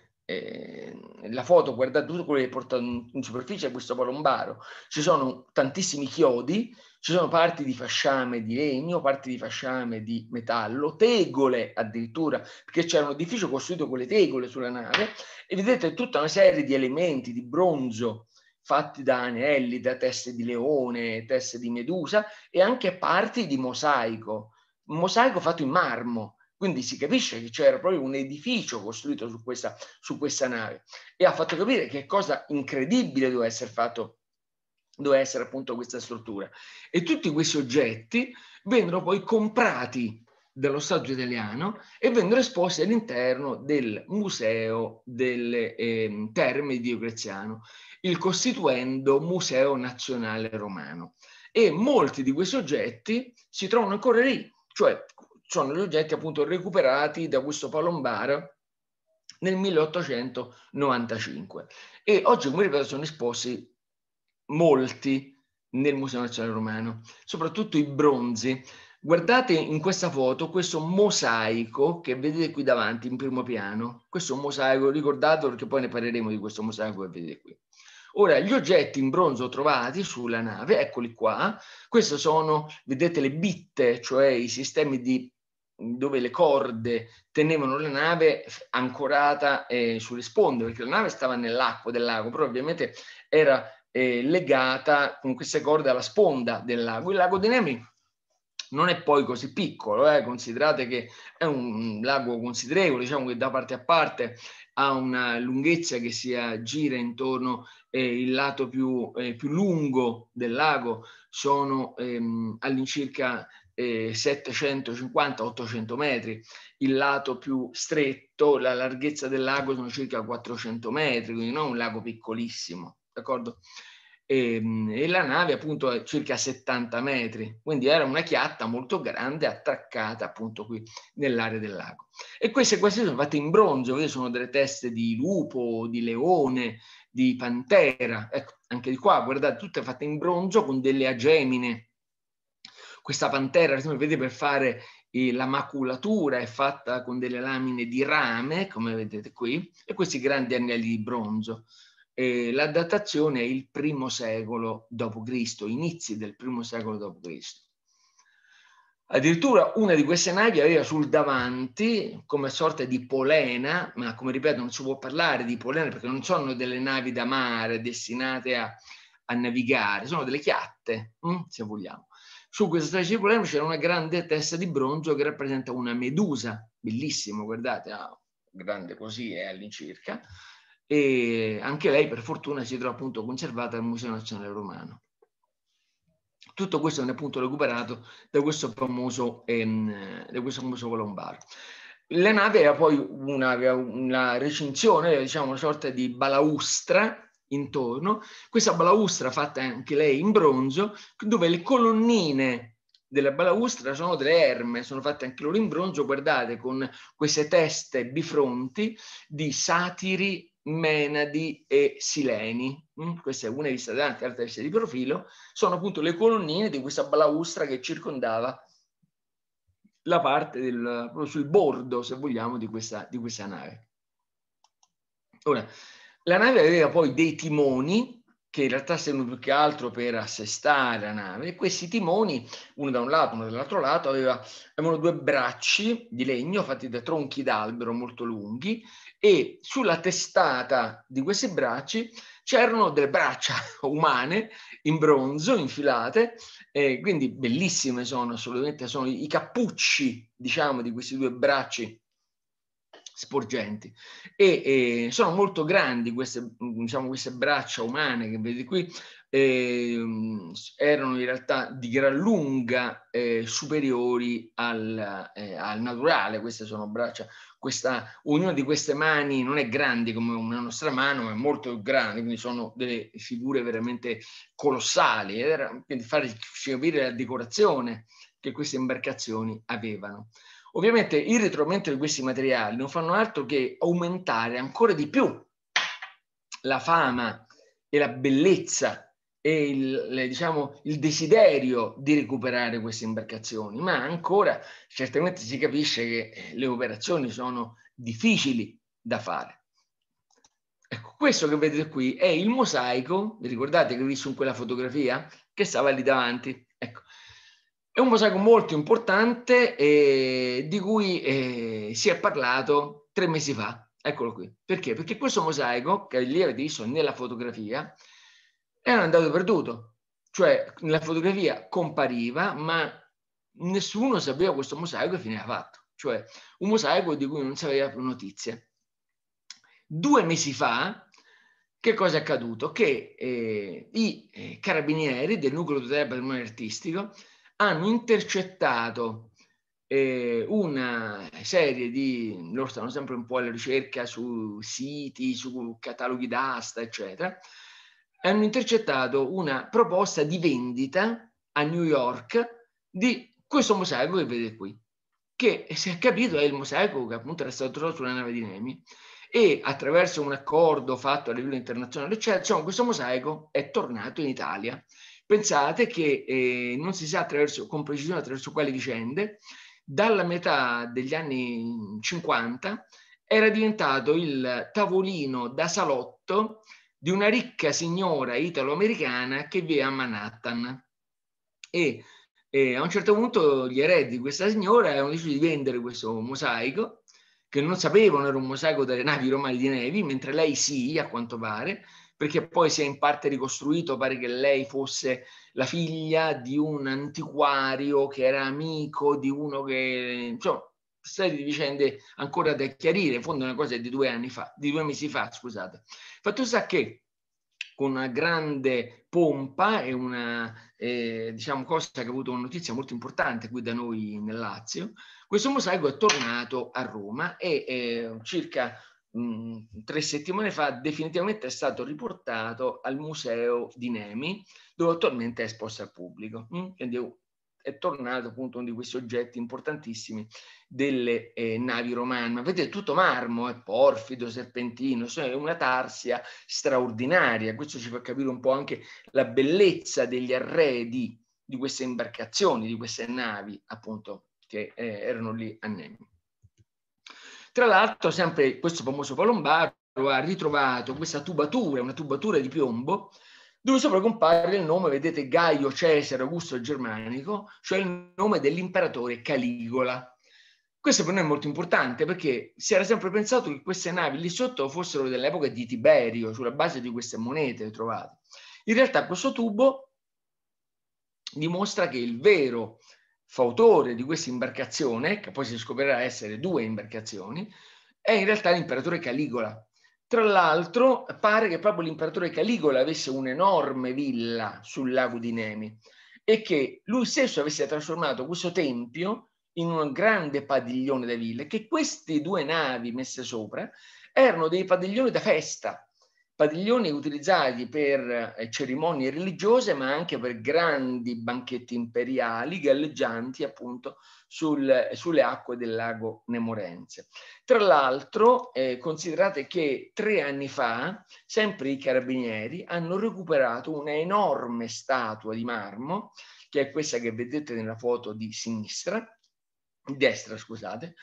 la foto, guardate tutto quello che è portato in superficie a questo palombaro. Ci sono tantissimi chiodi, ci sono parti di fasciame di legno, parti di fasciame di metallo, tegole addirittura, perché c'era un edificio costruito con le tegole sulla nave, e vedete tutta una serie di elementi di bronzo fatti da anelli, da teste di leone, teste di medusa e anche parti di mosaico un mosaico fatto in marmo, quindi si capisce che c'era proprio un edificio costruito su questa, su questa nave e ha fatto capire che cosa incredibile doveva essere fatto doveva essere appunto questa struttura. E tutti questi oggetti vennero poi comprati dallo Stato italiano e vennero esposti all'interno del Museo delle eh, Terme di Diocleziano, il costituendo Museo Nazionale Romano. E molti di questi oggetti si trovano ancora lì, cioè sono gli oggetti appunto recuperati da questo palombaro nel 1895 e oggi come ripeto sono esposti molti nel Museo Nazionale Romano, soprattutto i bronzi. Guardate in questa foto questo mosaico che vedete qui davanti in primo piano, questo mosaico, ricordatelo perché poi ne parleremo di questo mosaico che vedete qui. Ora, gli oggetti in bronzo trovati sulla nave, eccoli qua, queste sono, vedete, le bitte, cioè i sistemi di, dove le corde tenevano la nave ancorata eh, sulle sponde, perché la nave stava nell'acqua del lago, però ovviamente era eh, legata con queste corde alla sponda del lago. Il lago di Nemi non è poi così piccolo, eh? considerate che è un lago considerevole, diciamo che da parte a parte ha una lunghezza che si aggira intorno eh, il lato più, eh, più, lungo del lago, sono ehm, all'incirca 750-800 eh, metri, il lato più stretto, la larghezza del lago sono circa 400 metri, quindi non un lago piccolissimo, d'accordo? e, ehm, e, la nave appunto a circa 70 metri, quindi era una chiatta molto grande attraccata appunto qui nell'area del lago. E queste, queste sono fatte in bronzo, vedete sono delle teste di lupo, di leone, di pantera, ecco anche di qua guardate tutte fatte in bronzo con delle agemine. Questa pantera, per esempio, vedete per fare eh, la maculatura è fatta con delle lamine di rame, come vedete qui, e questi grandi anelli di bronzo eh, la datazione è il primo secolo d.C., inizi del primo secolo d.C. Addirittura una di queste navi aveva sul davanti come sorta di polena, ma come ripeto non si può parlare di polena perché non sono delle navi da mare destinate a, a navigare, sono delle chiatte, mm, se vogliamo. Su questa specie di polena c'era una grande testa di bronzo che rappresenta una medusa, bellissimo, guardate, ah, grande così è eh, all'incirca, e anche lei per fortuna si trova appunto conservata al Museo Nazionale Romano. Tutto questo viene appunto recuperato da questo famoso, ehm, da questo famoso Colombar. La nave aveva poi una, una recinzione, diciamo una sorta di balaustra intorno, questa balaustra fatta anche lei in bronzo, dove le colonnine della balaustra sono delle erme, sono fatte anche loro in bronzo, guardate, con queste teste bifronti di satiri Menadi e Sileni. Mm? Questa è una rivista d'arte, l'altra rivista di profilo. Sono appunto le colonnine di questa balaustra che circondava la parte del, sul bordo, se vogliamo, di questa, di questa nave. Ora, la nave aveva poi dei timoni che in realtà servono più che altro per assestare la nave. E questi timoni, uno da un lato, uno dall'altro lato, aveva, avevano due bracci di legno fatti da tronchi d'albero molto lunghi e sulla testata di questi bracci c'erano delle braccia umane in bronzo infilate, eh, quindi bellissime sono assolutamente, sono i cappucci, diciamo, di questi due bracci sporgenti e, e sono molto grandi queste, mm, diciamo, queste braccia umane che vedi qui, eh, erano in realtà di gran lunga eh, superiori al, eh, al, naturale. Queste sono braccia, questa, ognuna di queste mani non è grande come una nostra mano, ma è molto grande, quindi sono delle figure veramente colossali. Era, quindi farci capire la decorazione che queste imbarcazioni avevano. Ovviamente il ritrovamento di questi materiali non fanno altro che aumentare ancora di più la fama e la bellezza e il, diciamo, il desiderio di recuperare queste imbarcazioni, ma ancora certamente si capisce che eh, le operazioni sono difficili da fare. Ecco, questo che vedete qui è il mosaico, vi ricordate che ho visto in quella fotografia, che stava lì davanti. È un mosaico molto importante eh, di cui eh, si è parlato tre mesi fa. Eccolo qui. Perché? Perché questo mosaico, che lì avete visto nella fotografia, era andato perduto. Cioè, nella fotografia compariva, ma nessuno sapeva questo mosaico e fine ha fatto. Cioè, un mosaico di cui non si aveva più notizie. Due mesi fa, che cosa è accaduto? Che eh, i eh, carabinieri del nucleo di tutela patrimonio artistico hanno intercettato eh, una serie di, loro stanno sempre un po' alla ricerca su siti, su cataloghi d'asta, eccetera, hanno intercettato una proposta di vendita a New York di questo mosaico che vedete qui, che eh, si è capito è il mosaico che appunto era stato trovato sulla nave di Nemi e attraverso un accordo fatto a livello internazionale, eccetera, cioè, questo mosaico è tornato in Italia Pensate che eh, non si sa attraverso, con precisione attraverso quali vicende, dalla metà degli anni 50 era diventato il tavolino da salotto di una ricca signora italo-americana che vive a Manhattan. E e eh, a un certo punto gli eredi di questa signora hanno deciso di vendere questo mosaico, che non sapevano era un mosaico delle navi romane di Nevi, mentre lei sì, a quanto pare, perché poi si è in parte ricostruito, pare che lei fosse la figlia di un antiquario che era amico di uno che... Insomma, serie di vicende ancora da chiarire, in fondo una cosa di due anni fa, di due mesi fa, scusate. Fatto sta che con una grande pompa e una eh, diciamo cosa che ha avuto una notizia molto importante qui da noi nel Lazio, questo mosaico è tornato a Roma e eh, circa Mm, tre settimane fa definitivamente è stato riportato al museo di Nemi, dove attualmente è esposto al pubblico. Mm, quindi è tornato appunto uno di questi oggetti importantissimi delle eh, navi romane. Ma vedete, tutto marmo, è porfido, serpentino, è una tarsia straordinaria. Questo ci fa capire un po' anche la bellezza degli arredi di queste imbarcazioni, di queste navi appunto che eh, erano lì a Nemi. Tra l'altro, sempre questo famoso palombaro ha ritrovato questa tubatura, una tubatura di piombo, dove sopra compare il nome, vedete, Gaio Cesare Augusto Germanico, cioè il nome dell'imperatore Caligola. Questo per noi è molto importante perché si era sempre pensato che queste navi lì sotto fossero dell'epoca di Tiberio, sulla base di queste monete trovate. In realtà questo tubo dimostra che il vero fautore di questa imbarcazione, che poi si scoprirà essere due imbarcazioni, è in realtà l'imperatore Caligola. Tra l'altro pare che proprio l'imperatore Caligola avesse un'enorme villa sul lago di Nemi e che lui stesso avesse trasformato questo tempio in un grande padiglione da villa, che queste due navi messe sopra erano dei padiglioni da festa, padiglioni utilizzati per eh, cerimonie religiose ma anche per grandi banchetti imperiali galleggianti appunto sul, sulle acque del lago Nemorense. Tra l'altro eh, considerate che tre anni fa sempre i carabinieri hanno recuperato una enorme statua di marmo che è questa che vedete nella foto di sinistra, destra scusate,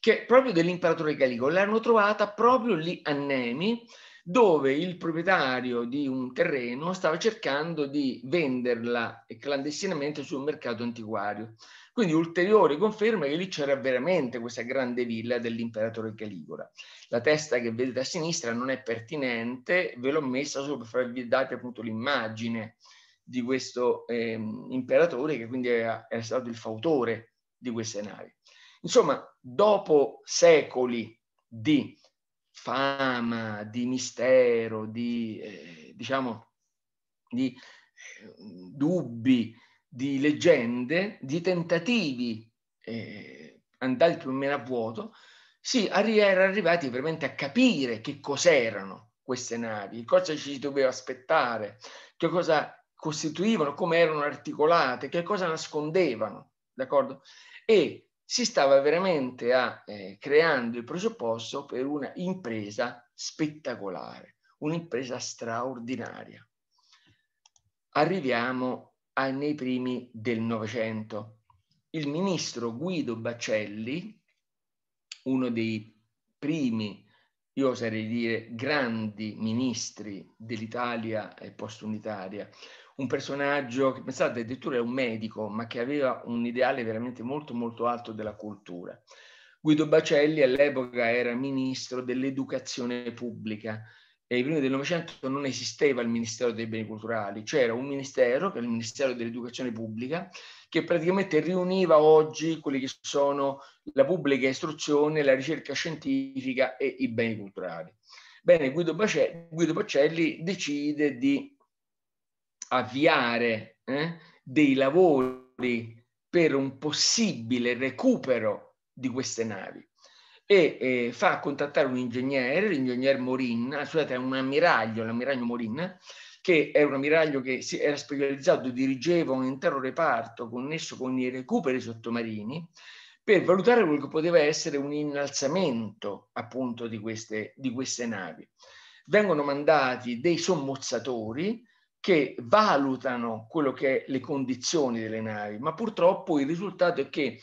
che è proprio dell'imperatore Caligo, l'hanno trovata proprio lì a Nemi dove il proprietario di un terreno stava cercando di venderla clandestinamente sul mercato antiquario. Quindi ulteriore conferma che lì c'era veramente questa grande villa dell'imperatore Caligola. La testa che vedete a sinistra non è pertinente, ve l'ho messa solo per farvi dare appunto l'immagine di questo eh, imperatore che quindi era, era stato il fautore di queste navi. Insomma, dopo secoli di fama, di mistero, di, eh, diciamo, di eh, dubbi, di leggende, di tentativi eh, andati più o meno a vuoto, si arri- era arrivati veramente a capire che cos'erano queste navi, cosa ci si doveva aspettare, che cosa costituivano, come erano articolate, che cosa nascondevano, d'accordo? E si stava veramente a, eh, creando il presupposto per una impresa spettacolare, un'impresa straordinaria. Arriviamo a, nei primi del Novecento. Il ministro Guido Baccelli, uno dei primi io oserei dire grandi ministri dell'Italia post-unitaria, un personaggio che pensate addirittura è un medico, ma che aveva un ideale veramente molto molto alto della cultura. Guido Bacelli all'epoca era ministro dell'educazione pubblica e ai primi del Novecento non esisteva il Ministero dei Beni Culturali, c'era un ministero, che è il Ministero dell'Educazione Pubblica, che praticamente riuniva oggi quelli che sono la pubblica istruzione, la ricerca scientifica e i beni culturali. Bene, Guido, Bace- Guido Bacelli decide di avviare eh, dei lavori per un possibile recupero di queste navi e eh, fa contattare un ingegnere, l'ingegnere Morin, ah, scusate un ammiraglio, l'ammiraglio Morin, che era un ammiraglio che si era specializzato, dirigeva un intero reparto connesso con i recuperi sottomarini per valutare quello che poteva essere un innalzamento appunto di queste, di queste navi. Vengono mandati dei sommozzatori che valutano quello che è le condizioni delle navi, ma purtroppo il risultato è che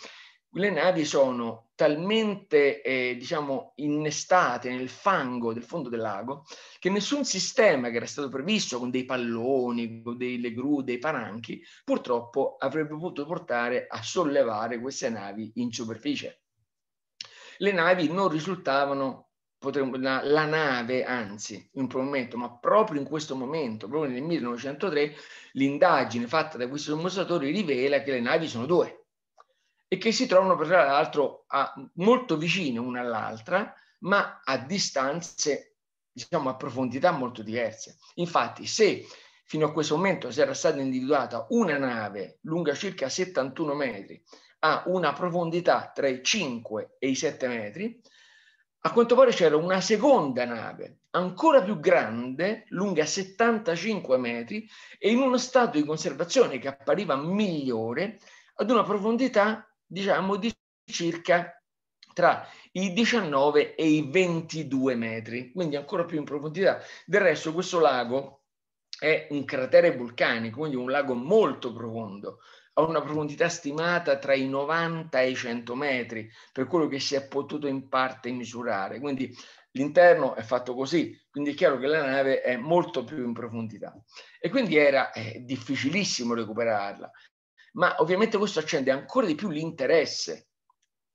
le navi sono talmente, eh, diciamo, innestate nel fango del fondo del lago che nessun sistema che era stato previsto con dei palloni, con delle gru, dei paranchi, purtroppo avrebbe potuto portare a sollevare queste navi in superficie. Le navi non risultavano potremmo, la, la, nave, anzi, in un momento, ma proprio in questo momento, proprio nel 1903, l'indagine fatta da questi sommostratori rivela che le navi sono due e che si trovano tra l'altro a, molto vicine una all'altra, ma a distanze, diciamo, a profondità molto diverse. Infatti, se fino a questo momento si era stata individuata una nave lunga circa 71 metri a una profondità tra i 5 e i 7 metri, a quanto pare c'era una seconda nave, ancora più grande, lunga 75 metri, e in uno stato di conservazione che appariva migliore, ad una profondità, diciamo, di circa tra i 19 e i 22 metri, quindi ancora più in profondità. Del resto questo lago è un cratere vulcanico, quindi un lago molto profondo, a una profondità stimata tra i 90 e i 100 metri, per quello che si è potuto in parte misurare. Quindi l'interno è fatto così, quindi è chiaro che la nave è molto più in profondità. E quindi era eh, difficilissimo recuperarla, ma ovviamente questo accende ancora di più l'interesse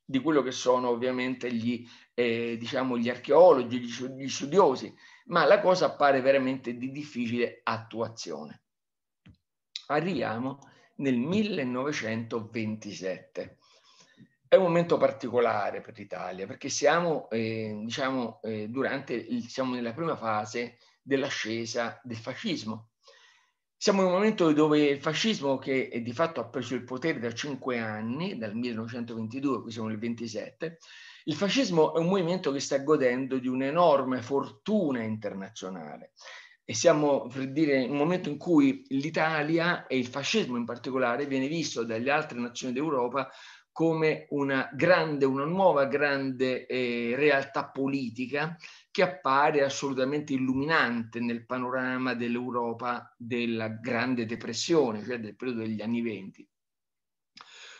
di quello che sono ovviamente gli, eh, diciamo, gli archeologi, gli, studiosi, ma la cosa appare veramente di difficile attuazione. Arriviamo nel 1927. È un momento particolare per l'Italia perché siamo, eh, diciamo, eh, durante il, siamo nella prima fase dell'ascesa del fascismo. Siamo in un momento dove il fascismo, che di fatto ha preso il potere da cinque anni, dal 1922, qui siamo nel 27, il fascismo è un movimento che sta godendo di un'enorme fortuna internazionale e siamo per dire in un momento in cui l'Italia e il fascismo in particolare viene visto dalle altre nazioni d'Europa come una grande, una nuova grande eh, realtà politica che appare assolutamente illuminante nel panorama dell'Europa della Grande Depressione, cioè del periodo degli anni venti.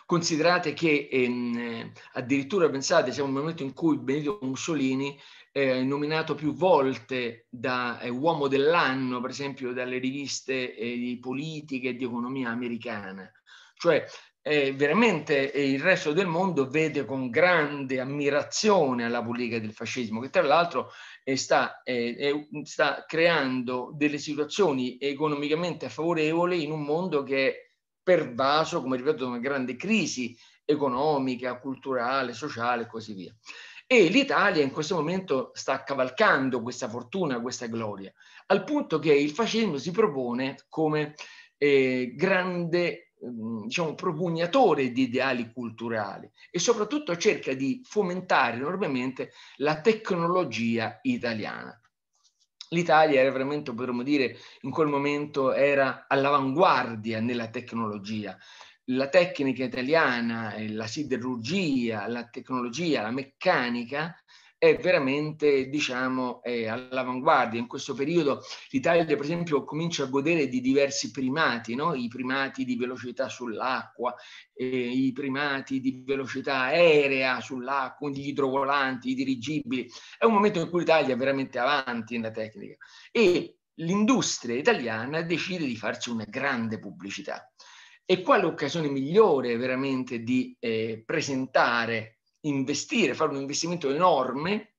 Considerate che ehm, addirittura, pensate, siamo in un momento in cui Benito Mussolini eh, nominato più volte da eh, uomo dell'anno, per esempio dalle riviste eh, di politica e di economia americana. Cioè, veramente eh, il resto del mondo vede con grande ammirazione la politica del fascismo, che tra l'altro sta, sta creando delle situazioni economicamente favorevoli in un mondo che è pervaso, come ripeto, da una grande crisi economica, culturale, sociale e così via. E l'Italia in questo momento sta cavalcando questa fortuna, questa gloria, al punto che il fascismo si propone come eh, grande mm, diciamo, propugnatore di ideali culturali e soprattutto cerca di fomentare enormemente la tecnologia italiana. L'Italia era veramente, potremmo dire, in quel momento era all'avanguardia nella tecnologia la tecnica italiana, eh, la siderurgia, la tecnologia, la meccanica è veramente, diciamo, all'avanguardia. In questo periodo l'Italia, per esempio, comincia a godere di diversi primati, no? i primati di velocità sull'acqua, eh, i primati di velocità aerea sull'acqua, gli idrovolanti, i dirigibili. È un momento in cui l'Italia è veramente avanti nella tecnica e l'industria italiana decide di farci una grande pubblicità. E quale è l'occasione migliore veramente di eh, presentare, investire, fare un investimento enorme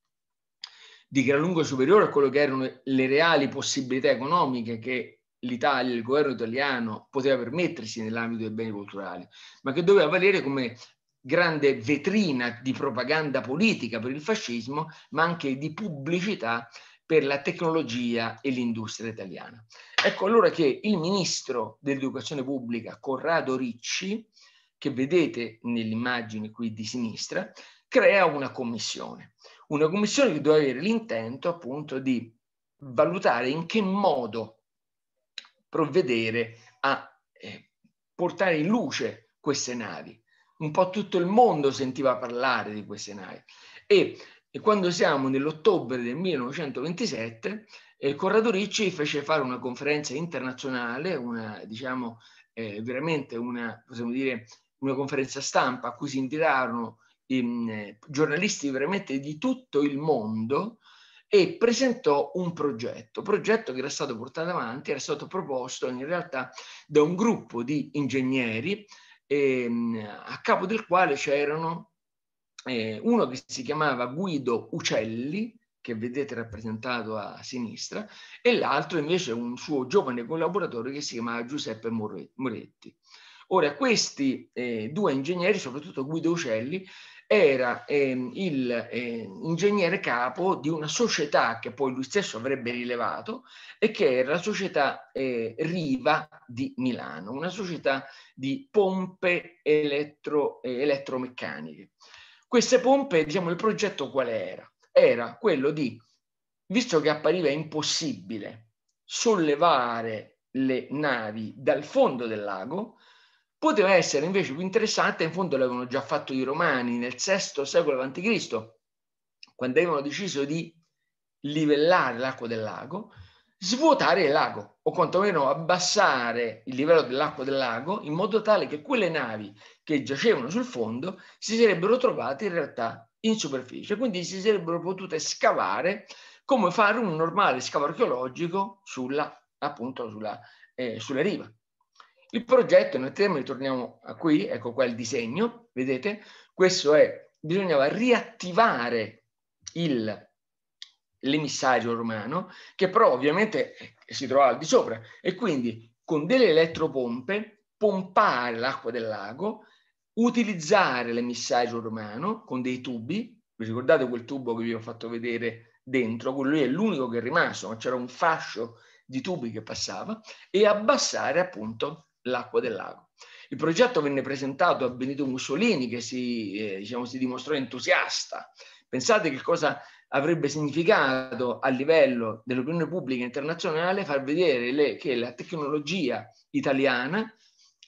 di gran lungo superiore a quello che erano le reali possibilità economiche che l'Italia, il governo italiano poteva permettersi nell'ambito dei beni culturali, ma che doveva valere come grande vetrina di propaganda politica per il fascismo, ma anche di pubblicità per la tecnologia e l'industria italiana. Ecco allora che il ministro dell'educazione pubblica Corrado Ricci, che vedete nell'immagine qui di sinistra, crea una commissione. Una commissione che deve avere l'intento appunto di valutare in che modo provvedere a eh, portare in luce queste navi. Un po' tutto il mondo sentiva parlare di queste navi e e quando siamo nell'ottobre del 1927, eh, Corrado Ricci fece fare una conferenza internazionale, una, diciamo, eh, veramente una, possiamo dire, una conferenza stampa a cui si invitarono eh, giornalisti veramente di tutto il mondo e presentò un progetto, progetto che era stato portato avanti, era stato proposto in realtà da un gruppo di ingegneri ehm, a capo del quale c'erano eh, uno che si chiamava Guido Uccelli, che vedete rappresentato a sinistra, e l'altro invece un suo giovane collaboratore che si chiamava Giuseppe Moretti. Ora, questi eh, due ingegneri, soprattutto Guido Uccelli, era eh, il eh, ingegnere capo di una società che poi lui stesso avrebbe rilevato e che era la società eh, Riva di Milano, una società di pompe elettro, eh, elettromeccaniche. Queste pompe, diciamo, il progetto qual era? Era quello di, visto che appariva impossibile sollevare le navi dal fondo del lago, poteva essere invece più interessante, in fondo l'avevano già fatto i romani nel VI secolo a.C., quando avevano deciso di livellare l'acqua del lago, svuotare il lago o quantomeno abbassare il livello dell'acqua del lago in modo tale che quelle navi che giacevano sul fondo si sarebbero trovate in realtà in superficie, quindi si sarebbero potute scavare come fare un normale scavo archeologico sulla, appunto, sulla, eh, sulla riva. Il progetto, nel termine, torniamo a qui, ecco qua il disegno, vedete, questo è, bisognava riattivare il l'emissario romano, che però ovviamente eh, si trovava al di sopra, e quindi con delle elettropompe pompare l'acqua del lago, utilizzare l'emissario romano con dei tubi, vi ricordate quel tubo che vi ho fatto vedere dentro? Quello lì è l'unico che è rimasto, ma c'era un fascio di tubi che passava, e abbassare appunto l'acqua del lago. Il progetto venne presentato a Benito Mussolini che si, eh, diciamo, si dimostrò entusiasta. Pensate che cosa avrebbe significato a livello dell'opinione pubblica internazionale far vedere le, che la tecnologia italiana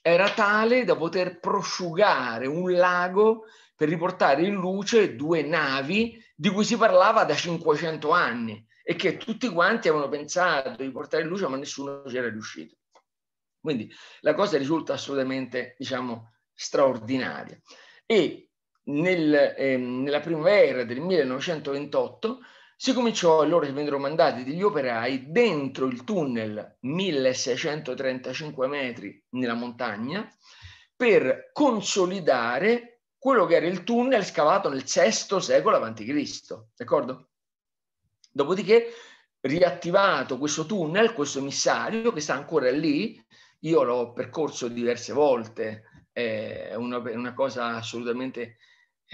era tale da poter prosciugare un lago per riportare in luce due navi di cui si parlava da 500 anni e che tutti quanti avevano pensato di portare in luce ma nessuno ci era riuscito. Quindi la cosa risulta assolutamente, diciamo, straordinaria. E nel, ehm, nella primavera del 1928 si cominciò allora che vennero mandati degli operai dentro il tunnel 1635 metri nella montagna per consolidare quello che era il tunnel scavato nel VI secolo a.C., d'accordo? Dopodiché riattivato questo tunnel, questo emissario che sta ancora lì, io l'ho percorso diverse volte, è una, una cosa assolutamente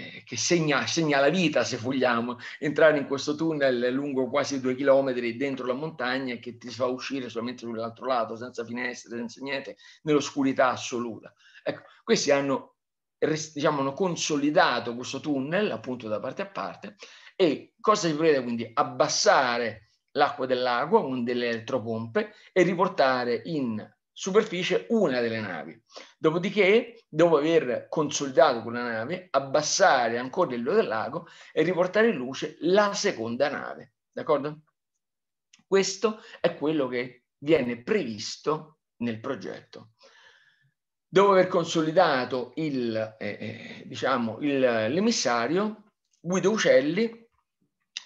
eh, che segna, segna, la vita, se vogliamo, entrare in questo tunnel lungo quasi due chilometri dentro la montagna che ti fa uscire solamente sull'altro lato, senza finestre, senza niente, nell'oscurità assoluta. Ecco, questi hanno, diciamo, hanno consolidato questo tunnel appunto da parte a parte e cosa si prevede quindi? Abbassare l'acqua del con delle elettropompe e riportare in superficie una delle navi. Dopodiché, dopo aver consolidato quella nave, abbassare ancora il livello del lago e riportare in luce la seconda nave. D'accordo? Questo è quello che viene previsto nel progetto. Dopo aver consolidato il, eh, eh, diciamo, il, l'emissario, Guido Uccelli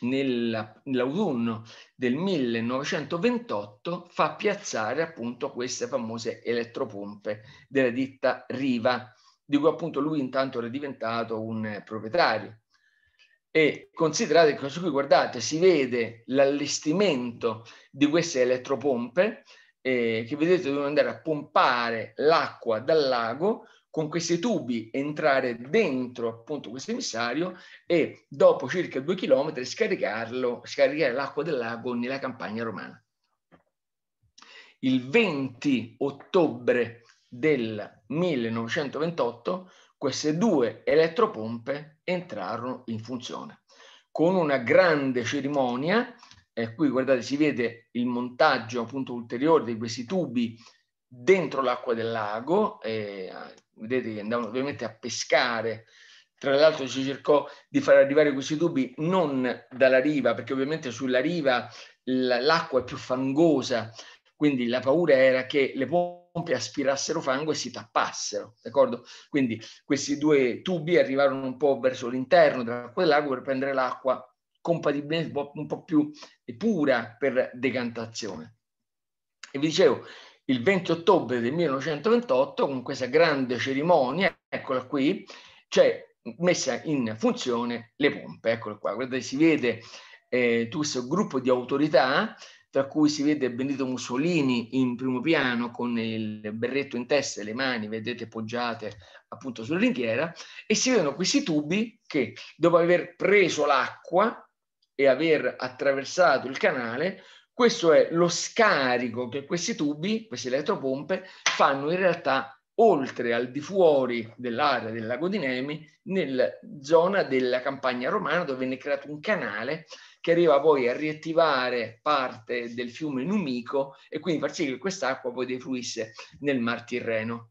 nell'autunno del 1928 fa piazzare appunto queste famose elettropompe della ditta Riva, di cui appunto lui intanto era diventato un eh, proprietario. E considerate che qui guardate si vede l'allestimento di queste elettropompe eh, che vedete devono andare a pompare l'acqua dal lago con questi tubi entrare dentro appunto questo emissario e dopo circa due chilometri scaricarlo, scaricare l'acqua del lago nella campagna romana. Il 20 ottobre del 1928 queste due elettropompe entrarono in funzione con una grande cerimonia, e qui guardate si vede il montaggio appunto ulteriore di questi tubi dentro l'acqua del lago, e, eh, vedete che andavano ovviamente a pescare. Tra l'altro si cercò di far arrivare questi tubi non dalla riva, perché ovviamente sulla riva l'acqua è più fangosa, quindi la paura era che le pompe aspirassero fango e si tappassero, d'accordo? Quindi questi due tubi arrivarono un po' verso l'interno dell'acqua del lago per prendere l'acqua compatibilmente un po' più pura per decantazione. E vi dicevo, il 20 ottobre del 1928 con questa grande cerimonia, eccola qui, cioè messa in funzione le pompe, eccola qua, guardate si vede eh, questo gruppo di autorità tra cui si vede Benito Mussolini in primo piano con il berretto in testa e le mani, vedete, poggiate appunto sulla ringhiera, e si vedono questi tubi che dopo aver preso l'acqua e aver attraversato il canale questo è lo scarico che questi tubi, queste elettropompe, fanno in realtà oltre al di fuori dell'area del lago di Nemi, nella zona della campagna romana dove venne creato un canale che arriva poi a riattivare parte del fiume Numico e quindi far sì che quest'acqua poi defluisse nel Mar Tirreno.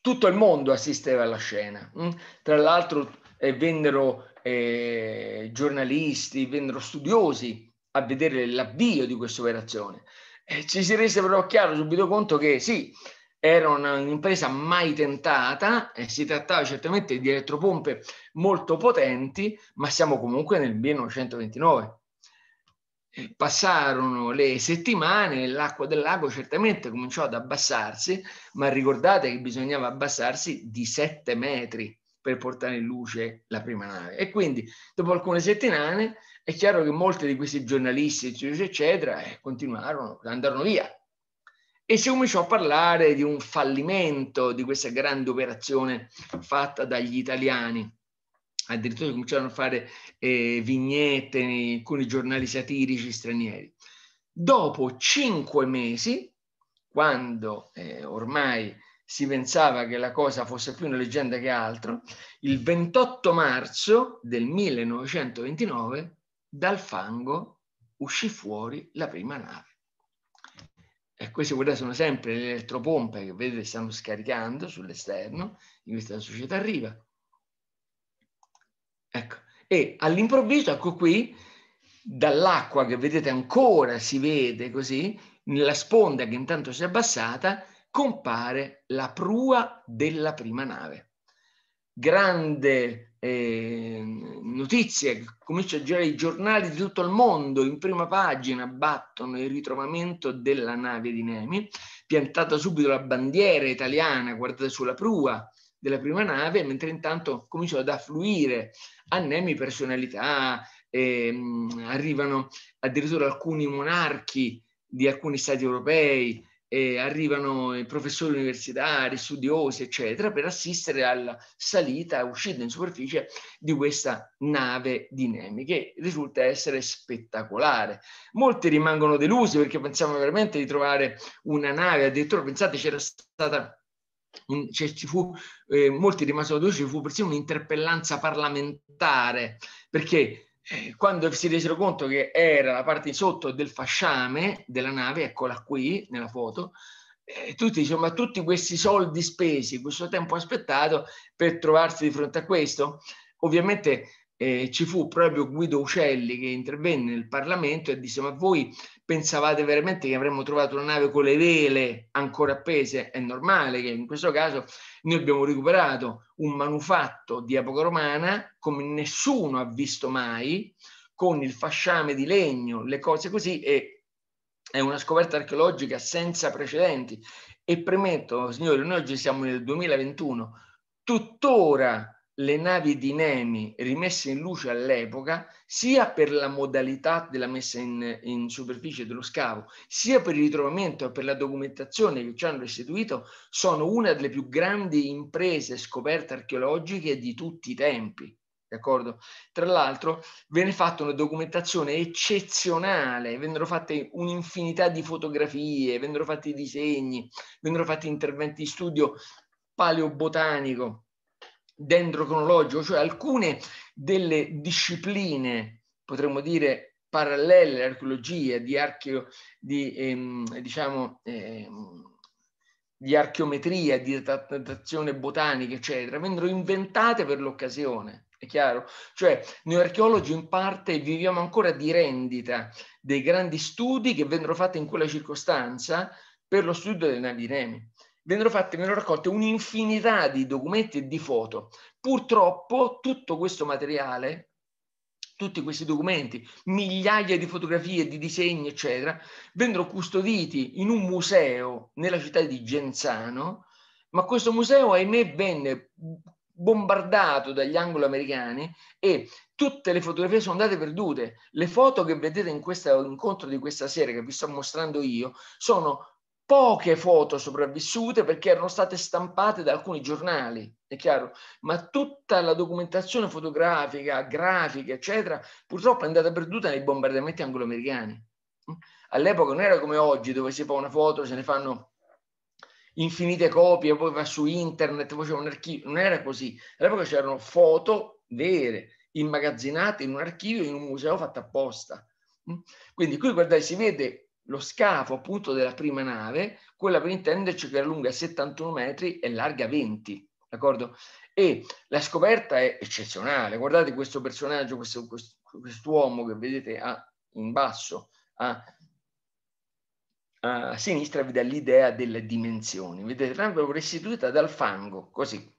Tutto il mondo assisteva alla scena. Mm? Tra l'altro eh, vennero eh, giornalisti, vennero studiosi a vedere l'avvio di questa operazione. E ci si rese però chiaro subito conto che sì, era un'impresa mai tentata e si trattava certamente di elettropompe molto potenti, ma siamo comunque nel 1929. Passarono le settimane, l'acqua del lago certamente cominciò ad abbassarsi, ma ricordate che bisognava abbassarsi di 7 metri per portare in luce la prima nave. E quindi dopo alcune settimane è chiaro che molti di questi giornalisti, eccetera, eh, continuarono, andarono via. E si cominciò a parlare di un fallimento di questa grande operazione fatta dagli italiani. Addirittura cominciarono a fare eh, vignette in alcuni giornali satirici stranieri. Dopo cinque mesi, quando eh, ormai si pensava che la cosa fosse più una leggenda che altro, il 28 marzo del 1929 dal fango uscì fuori la prima nave. E queste guardate sono sempre le elettropompe che vedete stanno scaricando sull'esterno in questa società Riva. Ecco, e all'improvviso, ecco qui, dall'acqua che vedete ancora si vede così, nella sponda che intanto si è abbassata, compare la prua della prima nave. Grande eh, notizia comincia a girare i giornali di tutto il mondo, in prima pagina battono il ritrovamento della nave di Nemi, piantata subito la bandiera italiana guardate sulla prua della prima nave, mentre intanto cominciano ad affluire a Nemi personalità, eh, arrivano addirittura alcuni monarchi di alcuni stati europei, eh, arrivano i professori universitari, studiosi, eccetera, per assistere alla salita, uscita in superficie di questa nave di Nemi, che risulta essere spettacolare. Molti rimangono delusi perché pensavano veramente di trovare una nave, addirittura pensate c'era stata cioè, ci fu, eh, molti rimasero delusi, ci fu persino un'interpellanza parlamentare perché quando si resero conto che era la parte di sotto del fasciame della nave, eccola qui nella foto, eh, tutti dicono, ma tutti questi soldi spesi, questo tempo aspettato per trovarsi di fronte a questo? Ovviamente eh, ci fu proprio Guido Uccelli che intervenne nel Parlamento e disse, ma voi Pensavate veramente che avremmo trovato una nave con le vele ancora appese? È normale che in questo caso noi abbiamo recuperato un manufatto di epoca romana come nessuno ha visto mai, con il fasciame di legno, le cose così, e è una scoperta archeologica senza precedenti. E premetto, signori, noi oggi siamo nel 2021, tuttora le navi di Nemi rimesse in luce all'epoca, sia per la modalità della messa in, in superficie dello scavo, sia per il ritrovamento e per la documentazione che ci hanno restituito, sono una delle più grandi imprese scoperte archeologiche di tutti i tempi. D'accordo? Tra l'altro viene fatta una documentazione eccezionale, vennero fatte un'infinità di fotografie, vennero fatti disegni, vennero fatti interventi di studio paleobotanico dendrocronologico, cioè alcune delle discipline, potremmo dire, parallele all'archeologia, di, archeo, di, ehm, diciamo, ehm, di archeometria, di datazione botanica, eccetera, vennero inventate per l'occasione. È chiaro? Cioè, noi archeologi in parte viviamo ancora di rendita dei grandi studi che vennero fatti in quella circostanza per lo studio delle navi di remi vennero fatte, vennero raccolte un'infinità di documenti e di foto. Purtroppo tutto questo materiale, tutti questi documenti, migliaia di fotografie, di disegni, eccetera, vennero custoditi in un museo nella città di Genzano, ma questo museo, ahimè, venne bombardato dagli anglo-americani e tutte le fotografie sono andate perdute. Le foto che vedete in questo incontro di questa sera, che vi sto mostrando io, sono poche foto sopravvissute perché erano state stampate da alcuni giornali, è chiaro, ma tutta la documentazione fotografica, grafica, eccetera, purtroppo è andata perduta nei bombardamenti anglo-americani. All'epoca non era come oggi dove si fa una foto, se ne fanno infinite copie, poi va su internet, poi c'è un archivio, non era così. All'epoca c'erano foto vere, immagazzinate in un archivio, in un museo fatto apposta. Quindi qui guardate, si vede lo scafo appunto della prima nave, quella per intenderci che era lunga 71 metri e larga 20, d'accordo? E la scoperta è eccezionale, guardate questo personaggio, questo, quest'uomo che vedete a, in basso, a, a sinistra vi dà l'idea delle dimensioni, vedete, vengono restituita dal fango, così.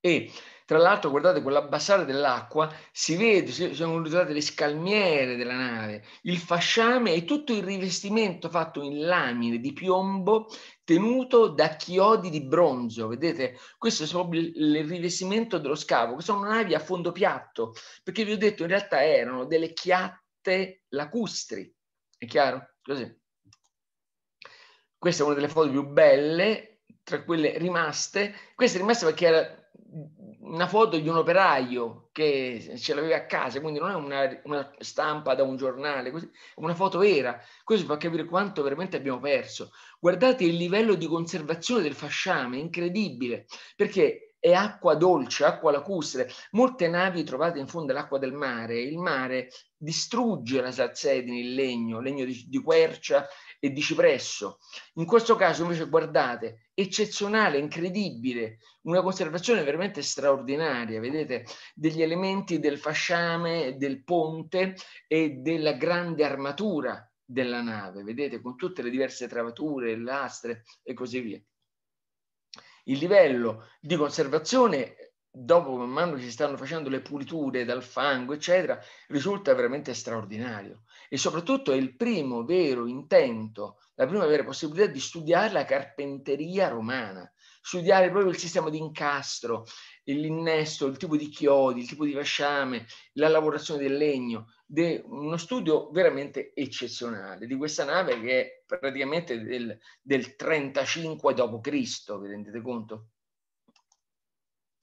E tra l'altro, guardate, con l'abbassare dell'acqua si vede, sono utilizzate le scalmiere della nave, il fasciame e tutto il rivestimento fatto in lamine di piombo tenuto da chiodi di bronzo. Vedete, questo è proprio il rivestimento dello scavo, che sono navi a fondo piatto, perché vi ho detto in realtà erano delle chiatte lacustri. È chiaro? Così. Questa è una delle foto più belle tra quelle rimaste. Questa è rimasta perché era una foto di un operaio che ce l'aveva a casa, quindi non è una, una stampa da un giornale, è una foto vera. Questo fa capire quanto veramente abbiamo perso. Guardate il livello di conservazione del fasciame, incredibile, perché è acqua dolce, acqua lacustre. Molte navi trovate in fondo all'acqua del mare, il mare distrugge la salsedine, il legno, legno di, di quercia e di cipresso. In questo caso invece guardate, eccezionale, incredibile, una conservazione veramente straordinaria, vedete, degli elementi del fasciame, del ponte e della grande armatura della nave, vedete, con tutte le diverse travature, lastre e così via il livello di conservazione dopo man mano che si stanno facendo le puliture dal fango, eccetera, risulta veramente straordinario. E soprattutto è il primo vero intento, la prima vera possibilità di studiare la carpenteria romana, studiare proprio il sistema di incastro, l'innesto, il tipo di chiodi, il tipo di vasciame, la lavorazione del legno, de, uno studio veramente eccezionale di questa nave che è praticamente del, del 35 d.C., vi rendete conto?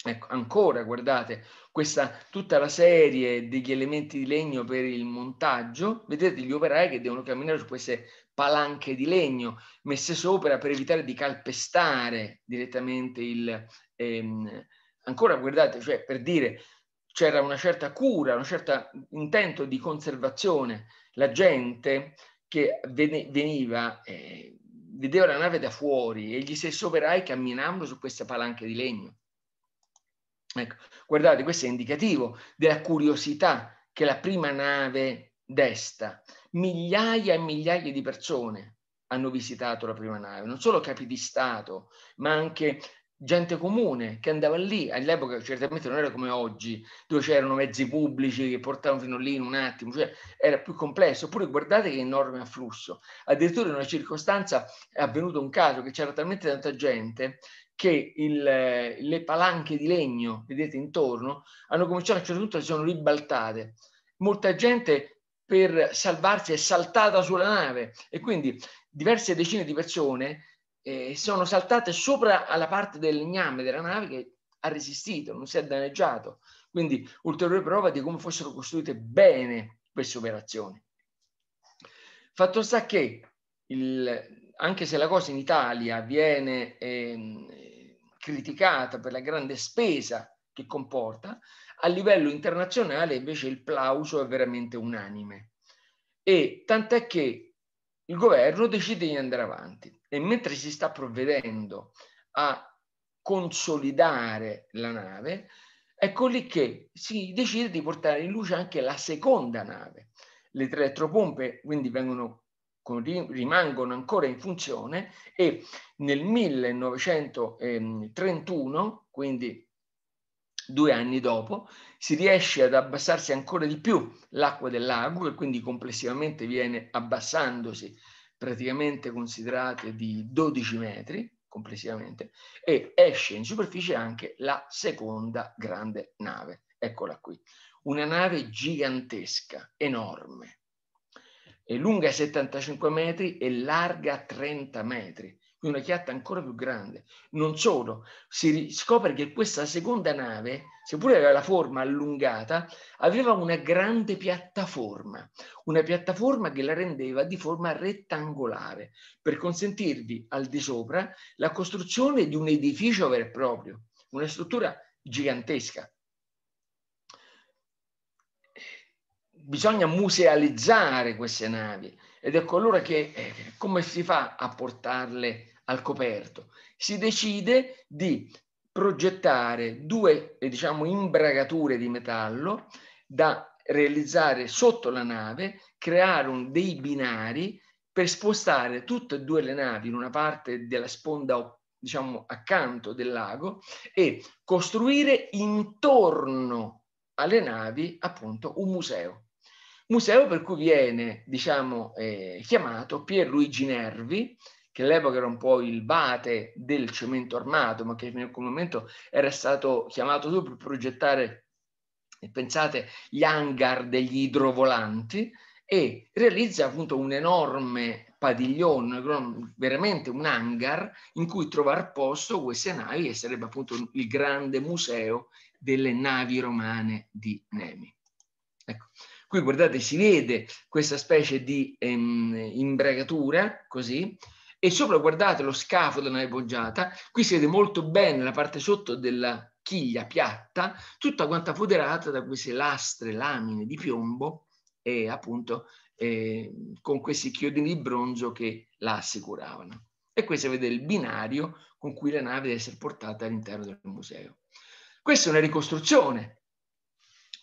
Ecco, ancora guardate questa, tutta la serie degli elementi di legno per il montaggio. Vedete gli operai che devono camminare su queste palanche di legno messe sopra per evitare di calpestare direttamente il, ehm, ancora guardate, cioè per dire c'era una certa cura, un certo intento di conservazione. La gente che veniva, eh, vedeva la nave da fuori e gli stessi operai camminavano su queste palanche di legno. Ecco, guardate, questo è indicativo della curiosità che la prima nave desta. Migliaia e migliaia di persone hanno visitato la prima nave, non solo capi di Stato, ma anche gente comune che andava lì, all'epoca certamente non era come oggi, dove c'erano mezzi pubblici che portavano fino lì in un attimo, cioè era più complesso, oppure guardate che enorme afflusso. Addirittura in una circostanza è avvenuto un caso che c'era talmente tanta gente che il, le palanche di legno, vedete intorno, hanno cominciato a un certo punto si sono ribaltate. Molta gente per salvarsi è saltata sulla nave e quindi diverse decine di persone eh, sono saltate sopra alla parte del legname della nave che ha resistito, non si è danneggiato. Quindi ulteriore prova di come fossero costruite bene queste operazioni. Fatto sta che, il, anche se la cosa in Italia viene eh, criticata per la grande spesa che comporta, a livello internazionale invece il plauso è veramente unanime. E tant'è che il governo decide di andare avanti e mentre si sta provvedendo a consolidare la nave, ecco lì che si decide di portare in luce anche la seconda nave. Le tre elettropompe quindi vengono, rimangono ancora in funzione e nel 1931, quindi due anni dopo, si riesce ad abbassarsi ancora di più l'acqua del lago e quindi complessivamente viene abbassandosi praticamente considerate di 12 metri complessivamente e esce in superficie anche la seconda grande nave. Eccola qui, una nave gigantesca, enorme, è lunga 75 metri e larga 30 metri, quindi una chiatta ancora più grande. Non solo, si scopre che questa seconda nave, seppure aveva la forma allungata, aveva una grande piattaforma, una piattaforma che la rendeva di forma rettangolare, per consentirvi al di sopra la costruzione di un edificio vero e proprio, una struttura gigantesca. Bisogna musealizzare queste navi, ed ecco allora che eh, come si fa a portarle al coperto, si decide di progettare due eh, diciamo, imbragature di metallo da realizzare sotto la nave, creare un, dei binari per spostare tutte e due le navi in una parte della sponda diciamo accanto del lago e costruire intorno alle navi appunto un museo. Museo per cui viene diciamo eh, chiamato Pierluigi Nervi, che all'epoca era un po' il vate del cemento armato, ma che in quel momento era stato chiamato su per progettare, eh, pensate, gli hangar degli idrovolanti e realizza appunto un enorme padiglione, veramente un hangar in cui trovare posto queste navi e sarebbe appunto il grande museo delle navi romane di Nemi. Ecco. Qui guardate si vede questa specie di ehm, imbragatura così e sopra guardate lo scafo della nave poggiata, qui si vede molto bene la parte sotto della chiglia piatta, tutta quanta foderata da queste lastre, lamine di piombo e appunto eh, con questi chiodini di bronzo che la assicuravano. E questo vede il binario con cui la nave deve essere portata all'interno del museo. Questa è una ricostruzione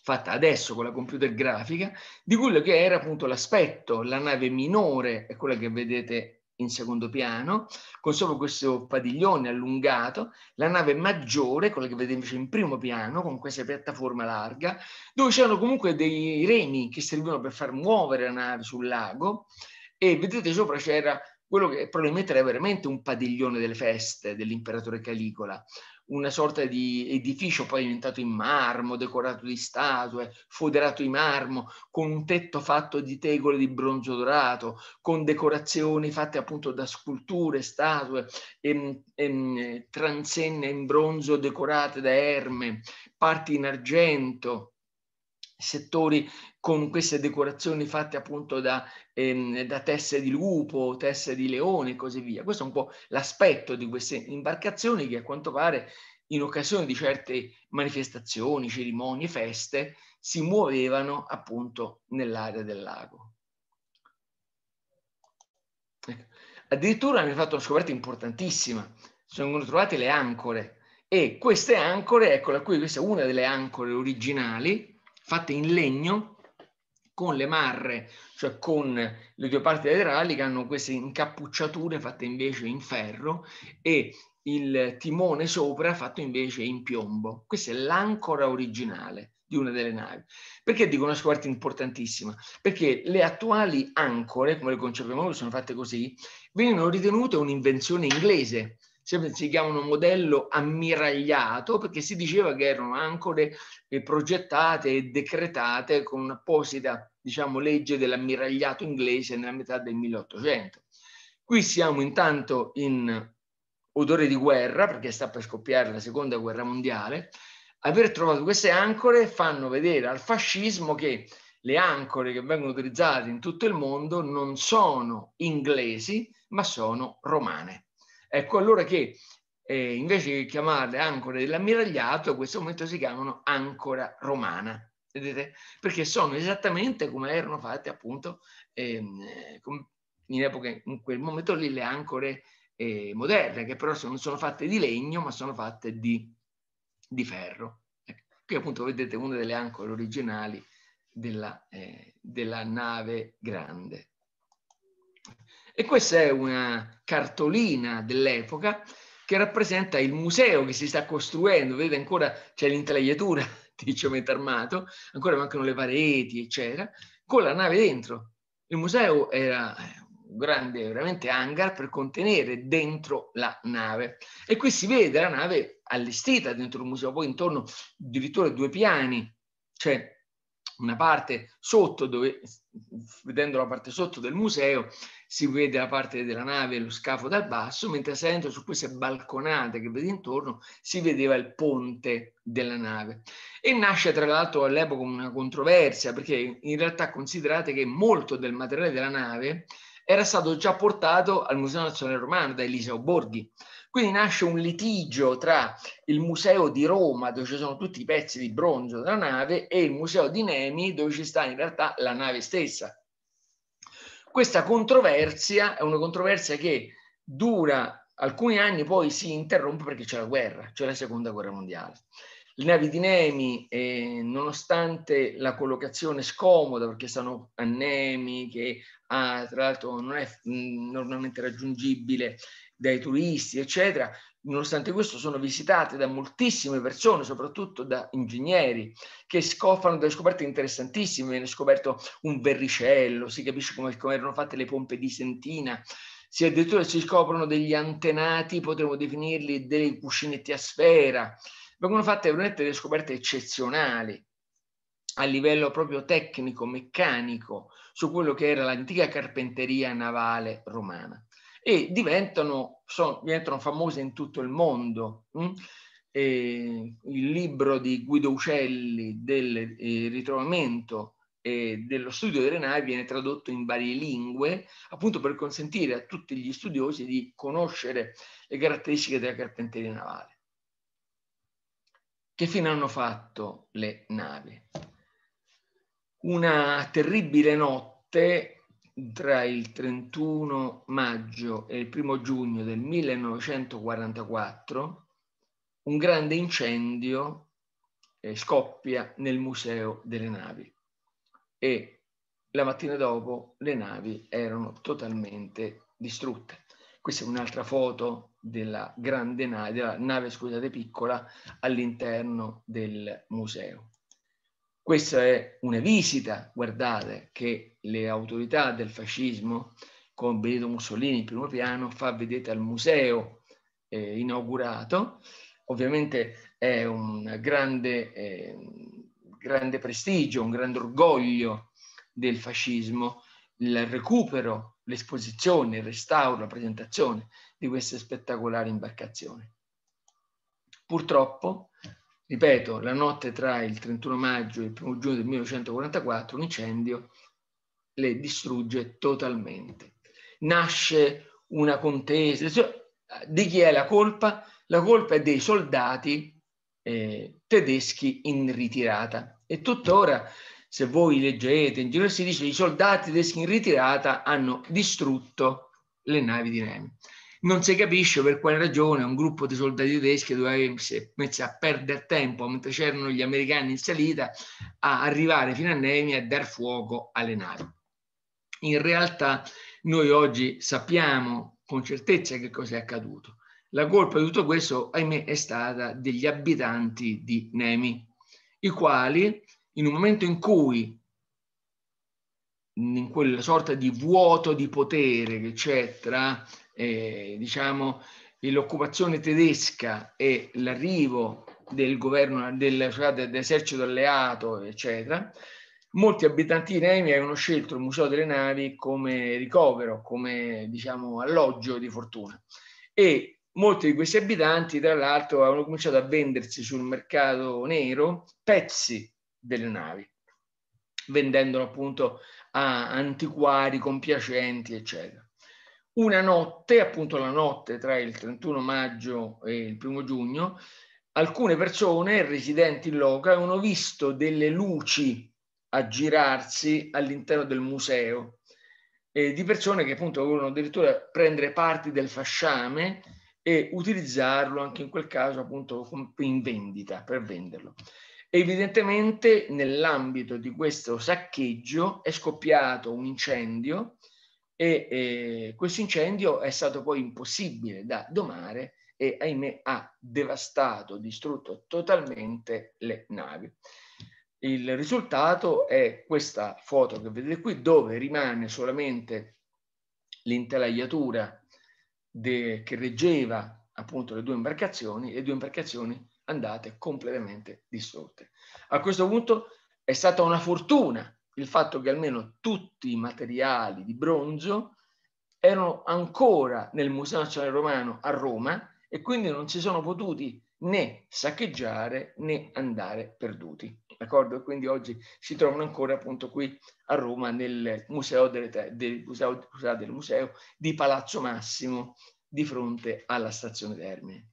fatta adesso con la computer grafica di quello che era appunto l'aspetto, la nave minore è quella che vedete in secondo piano, con sopra questo padiglione allungato, la nave maggiore, quella che vedete invece in primo piano, con questa piattaforma larga, dove c'erano comunque dei remi che servivano per far muovere la nave sul lago e vedete sopra c'era quello che probabilmente era veramente un padiglione delle feste dell'imperatore Calicola, una sorta di edificio poi diventato in marmo, decorato di statue, foderato in marmo, con un tetto fatto di tegole di bronzo dorato, con decorazioni fatte appunto da sculture, statue, em, em, transenne in bronzo decorate da erme, parti in argento, settori con queste decorazioni fatte appunto da, ehm, da teste di lupo, teste di leone e così via. Questo è un po' l'aspetto di queste imbarcazioni che a quanto pare in occasione di certe manifestazioni, cerimonie, feste, si muovevano appunto nell'area del lago. Ecco. Addirittura hanno fatto una scoperta importantissima, sono trovate le ancore e queste ancore, eccola qui, questa è una delle ancore originali, fatte in legno, con le marre, cioè con le due parti laterali che hanno queste incappucciature fatte invece in ferro e il timone sopra fatto invece in piombo. Questa è l'ancora originale di una delle navi. Perché dico una scoperta importantissima? Perché le attuali ancore, come le concepiamo noi, sono fatte così, vengono ritenute un'invenzione inglese. Si chiamano modello ammiragliato perché si diceva che erano ancore progettate e decretate con un'apposita diciamo, legge dell'ammiragliato inglese nella metà del 1800. Qui siamo intanto in odore di guerra, perché sta per scoppiare la seconda guerra mondiale, aver trovato queste ancore fanno vedere al fascismo che le ancore che vengono utilizzate in tutto il mondo non sono inglesi, ma sono romane. Ecco allora che eh, invece di chiamarle ancore dell'ammiragliato, in questo momento si chiamano ancora romana vedete? Perché sono esattamente come erano fatte appunto ehm, in epoca, in quel momento lì le ancore eh, moderne, che però non sono fatte di legno, ma sono fatte di, di ferro. Ecco, qui appunto vedete una delle ancore originali della, eh, della nave grande. E questa è una cartolina dell'epoca che rappresenta il museo che si sta costruendo, vedete ancora c'è l'intelaiatura diciamo, armato, ancora mancano le pareti, eccetera, con la nave dentro. Il museo era eh, un grande, veramente hangar per contenere dentro la nave. E qui si vede la nave allestita dentro il museo, poi intorno addirittura due piani, cioè una parte sotto, dove, vedendo la parte sotto del museo, si vede la parte della nave e lo scafo dal basso, mentre salendo su queste balconate che vedi intorno si vedeva il ponte della nave. E nasce tra l'altro all'epoca una controversia, perché in realtà considerate che molto del materiale della nave era stato già portato al Museo Nazionale Romano da Elisa Borghi, quindi nasce un litigio tra il museo di Roma, dove ci sono tutti i pezzi di bronzo della nave, e il museo di Nemi, dove ci sta in realtà la nave stessa. Questa controversia è una controversia che dura alcuni anni, poi si interrompe perché c'è la guerra, c'è la seconda guerra mondiale. Le navi di Nemi, eh, nonostante la collocazione scomoda, perché stanno a Nemi, che ah, tra l'altro non è mm, normalmente raggiungibile dai turisti, eccetera, nonostante questo sono visitate da moltissime persone, soprattutto da ingegneri, che fanno delle scoperte interessantissime, viene scoperto un verricello, si capisce come, come erano fatte le pompe di sentina, si addirittura si scoprono degli antenati, potremmo definirli dei cuscinetti a sfera, vengono fatte veramente delle scoperte eccezionali a livello proprio tecnico, meccanico, su quello che era l'antica carpenteria navale romana e diventano, sono, diventano famose in tutto il mondo. Mh? Mm? Eh, il libro di Guido Uccelli del eh, ritrovamento e dello studio delle navi viene tradotto in varie lingue, appunto per consentire a tutti gli studiosi di conoscere le caratteristiche della carpenteria navale. Che fine hanno fatto le navi? Una terribile notte tra il 31 maggio e il 1 giugno del 1944 un grande incendio eh, scoppia nel Museo delle Navi e la mattina dopo le navi erano totalmente distrutte. Questa è un'altra foto della grande nave, della nave scusate piccola, all'interno del museo. Questa è una visita, guardate, che le autorità del fascismo, con Benito Mussolini in primo piano, fa vedete al museo eh, inaugurato. Ovviamente è un grande, eh, grande prestigio, un grande orgoglio del fascismo, il recupero, l'esposizione, il restauro, la presentazione di questa spettacolare imbarcazione. Purtroppo ripeto, la notte tra il 31 maggio e il 1 giugno del 1944, un incendio le distrugge totalmente. Nasce una contesa. Di chi è la colpa? La colpa è dei soldati eh, tedeschi in ritirata. E tuttora, se voi leggete in giro, si dice che i soldati tedeschi in ritirata hanno distrutto le navi di Nemi. Non si capisce per quale ragione un gruppo di soldati tedeschi doveva mettersi a perdere tempo mentre c'erano gli americani in salita a arrivare fino a Nemi e dar fuoco alle navi. In realtà noi oggi sappiamo con certezza che cosa è accaduto. La colpa di tutto questo, ahimè, è stata degli abitanti di Nemi, i quali in un momento in cui in quella sorta di vuoto di potere che c'è tra eh, diciamo, l'occupazione tedesca e l'arrivo del governo, cioè, dell'esercito alleato, eccetera, molti abitanti di Nemi avevano scelto il Museo delle Navi come ricovero, come diciamo, alloggio di fortuna. E molti di questi abitanti, tra l'altro, avevano cominciato a vendersi sul mercato nero pezzi delle navi, vendendolo appunto a antiquari, compiacenti, eccetera una notte, appunto la notte tra il 31 maggio e il 1 giugno, alcune persone residenti in loco hanno visto delle luci aggirarsi all'interno del museo eh, di persone che appunto volevano addirittura prendere parti del fasciame e utilizzarlo anche in quel caso appunto in vendita per venderlo. Evidentemente nell'ambito di questo saccheggio è scoppiato un incendio e eh, questo incendio è stato poi impossibile da domare e ahimè ha devastato, distrutto totalmente le navi. Il risultato è questa foto che vedete qui dove rimane solamente l'intelaiatura che reggeva appunto le due imbarcazioni, le due imbarcazioni andate completamente distrutte. A questo punto è stata una fortuna il fatto che almeno tutti i materiali di bronzo erano ancora nel Museo Nazionale Romano a Roma e quindi non si sono potuti né saccheggiare né andare perduti. D'accordo? Quindi oggi si trovano ancora appunto qui a Roma nel museo, delle, del, museo, del museo di Palazzo Massimo di fronte alla stazione Termine.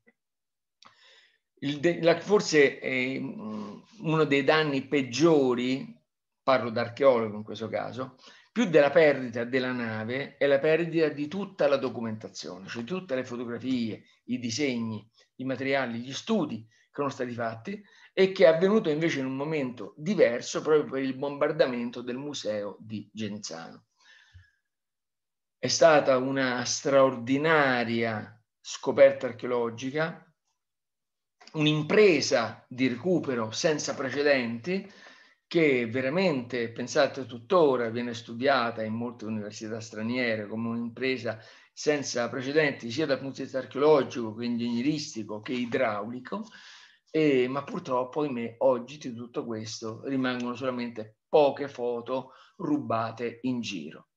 Il, la, forse eh, uno dei danni peggiori parlo d'archeologo in questo caso, più della perdita della nave è la perdita di tutta la documentazione, cioè tutte le fotografie, i disegni, i materiali, gli studi che sono stati fatti e che è avvenuto invece in un momento diverso proprio per il bombardamento del museo di Genzano. È stata una straordinaria scoperta archeologica, un'impresa di recupero senza precedenti, che veramente, pensate, tuttora viene studiata in molte università straniere come un'impresa senza precedenti sia dal punto di vista archeologico che ingegneristico che idraulico, e, ma purtroppo, ahimè, oggi di tutto questo rimangono solamente poche foto rubate in giro.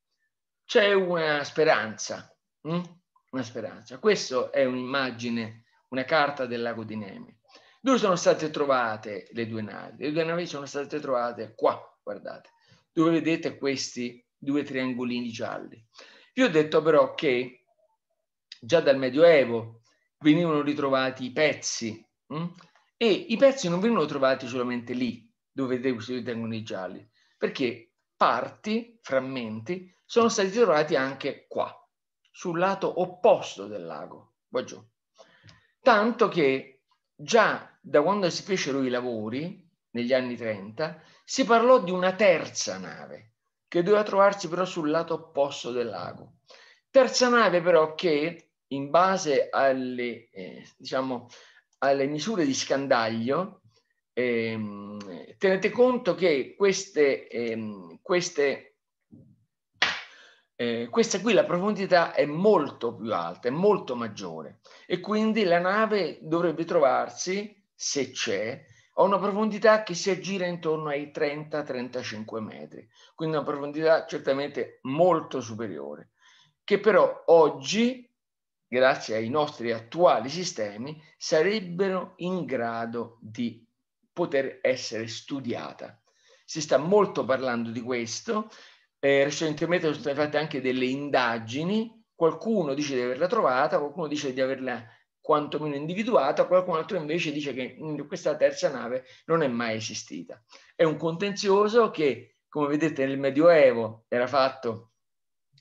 C'è una speranza, mh? Hm? una speranza. Questa è un'immagine, una carta del lago di Nemi. Dove sono state trovate le due navi? Le due navi sono state trovate qua, guardate, dove vedete questi due triangolini gialli. Vi ho detto però che già dal Medioevo venivano ritrovati i pezzi mh? Mm? e i pezzi non venivano trovati solamente lì, dove vedete questi due triangolini gialli, perché parti, frammenti, sono stati trovati anche qua, sul lato opposto del lago, qua giù. Tanto che già da quando si fecero i lavori, negli anni 30, si parlò di una terza nave che doveva trovarsi però sul lato opposto del lago. Terza nave però che in base alle, eh, diciamo, alle misure di scandaglio, ehm, tenete conto che queste, ehm, queste eh, questa qui la profondità è molto più alta, è molto maggiore e quindi la nave dovrebbe trovarsi, se c'è, a una profondità che si aggira intorno ai 30-35 metri, quindi una profondità certamente molto superiore, che però oggi, grazie ai nostri attuali sistemi, sarebbero in grado di poter essere studiata. Si sta molto parlando di questo, eh, recentemente sono state fatte anche delle indagini, qualcuno dice di averla trovata, qualcuno dice di averla quantomeno individuata, qualcun altro invece dice che questa terza nave non è mai esistita. È un contenzioso che, come vedete, nel Medioevo era fatto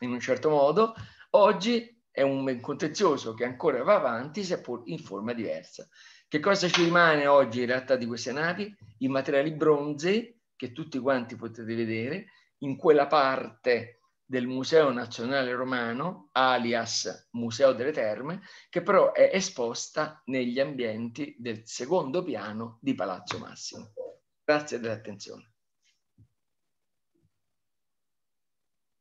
in un certo modo, oggi è un contenzioso che ancora va avanti, seppur in forma diversa. Che cosa ci rimane oggi in realtà di queste navi? I materiali bronzei, che tutti quanti potete vedere, in quella parte del Museo Nazionale Romano, alias Museo delle Terme, che però è esposta negli ambienti del secondo piano di Palazzo Massimo. Grazie dell'attenzione.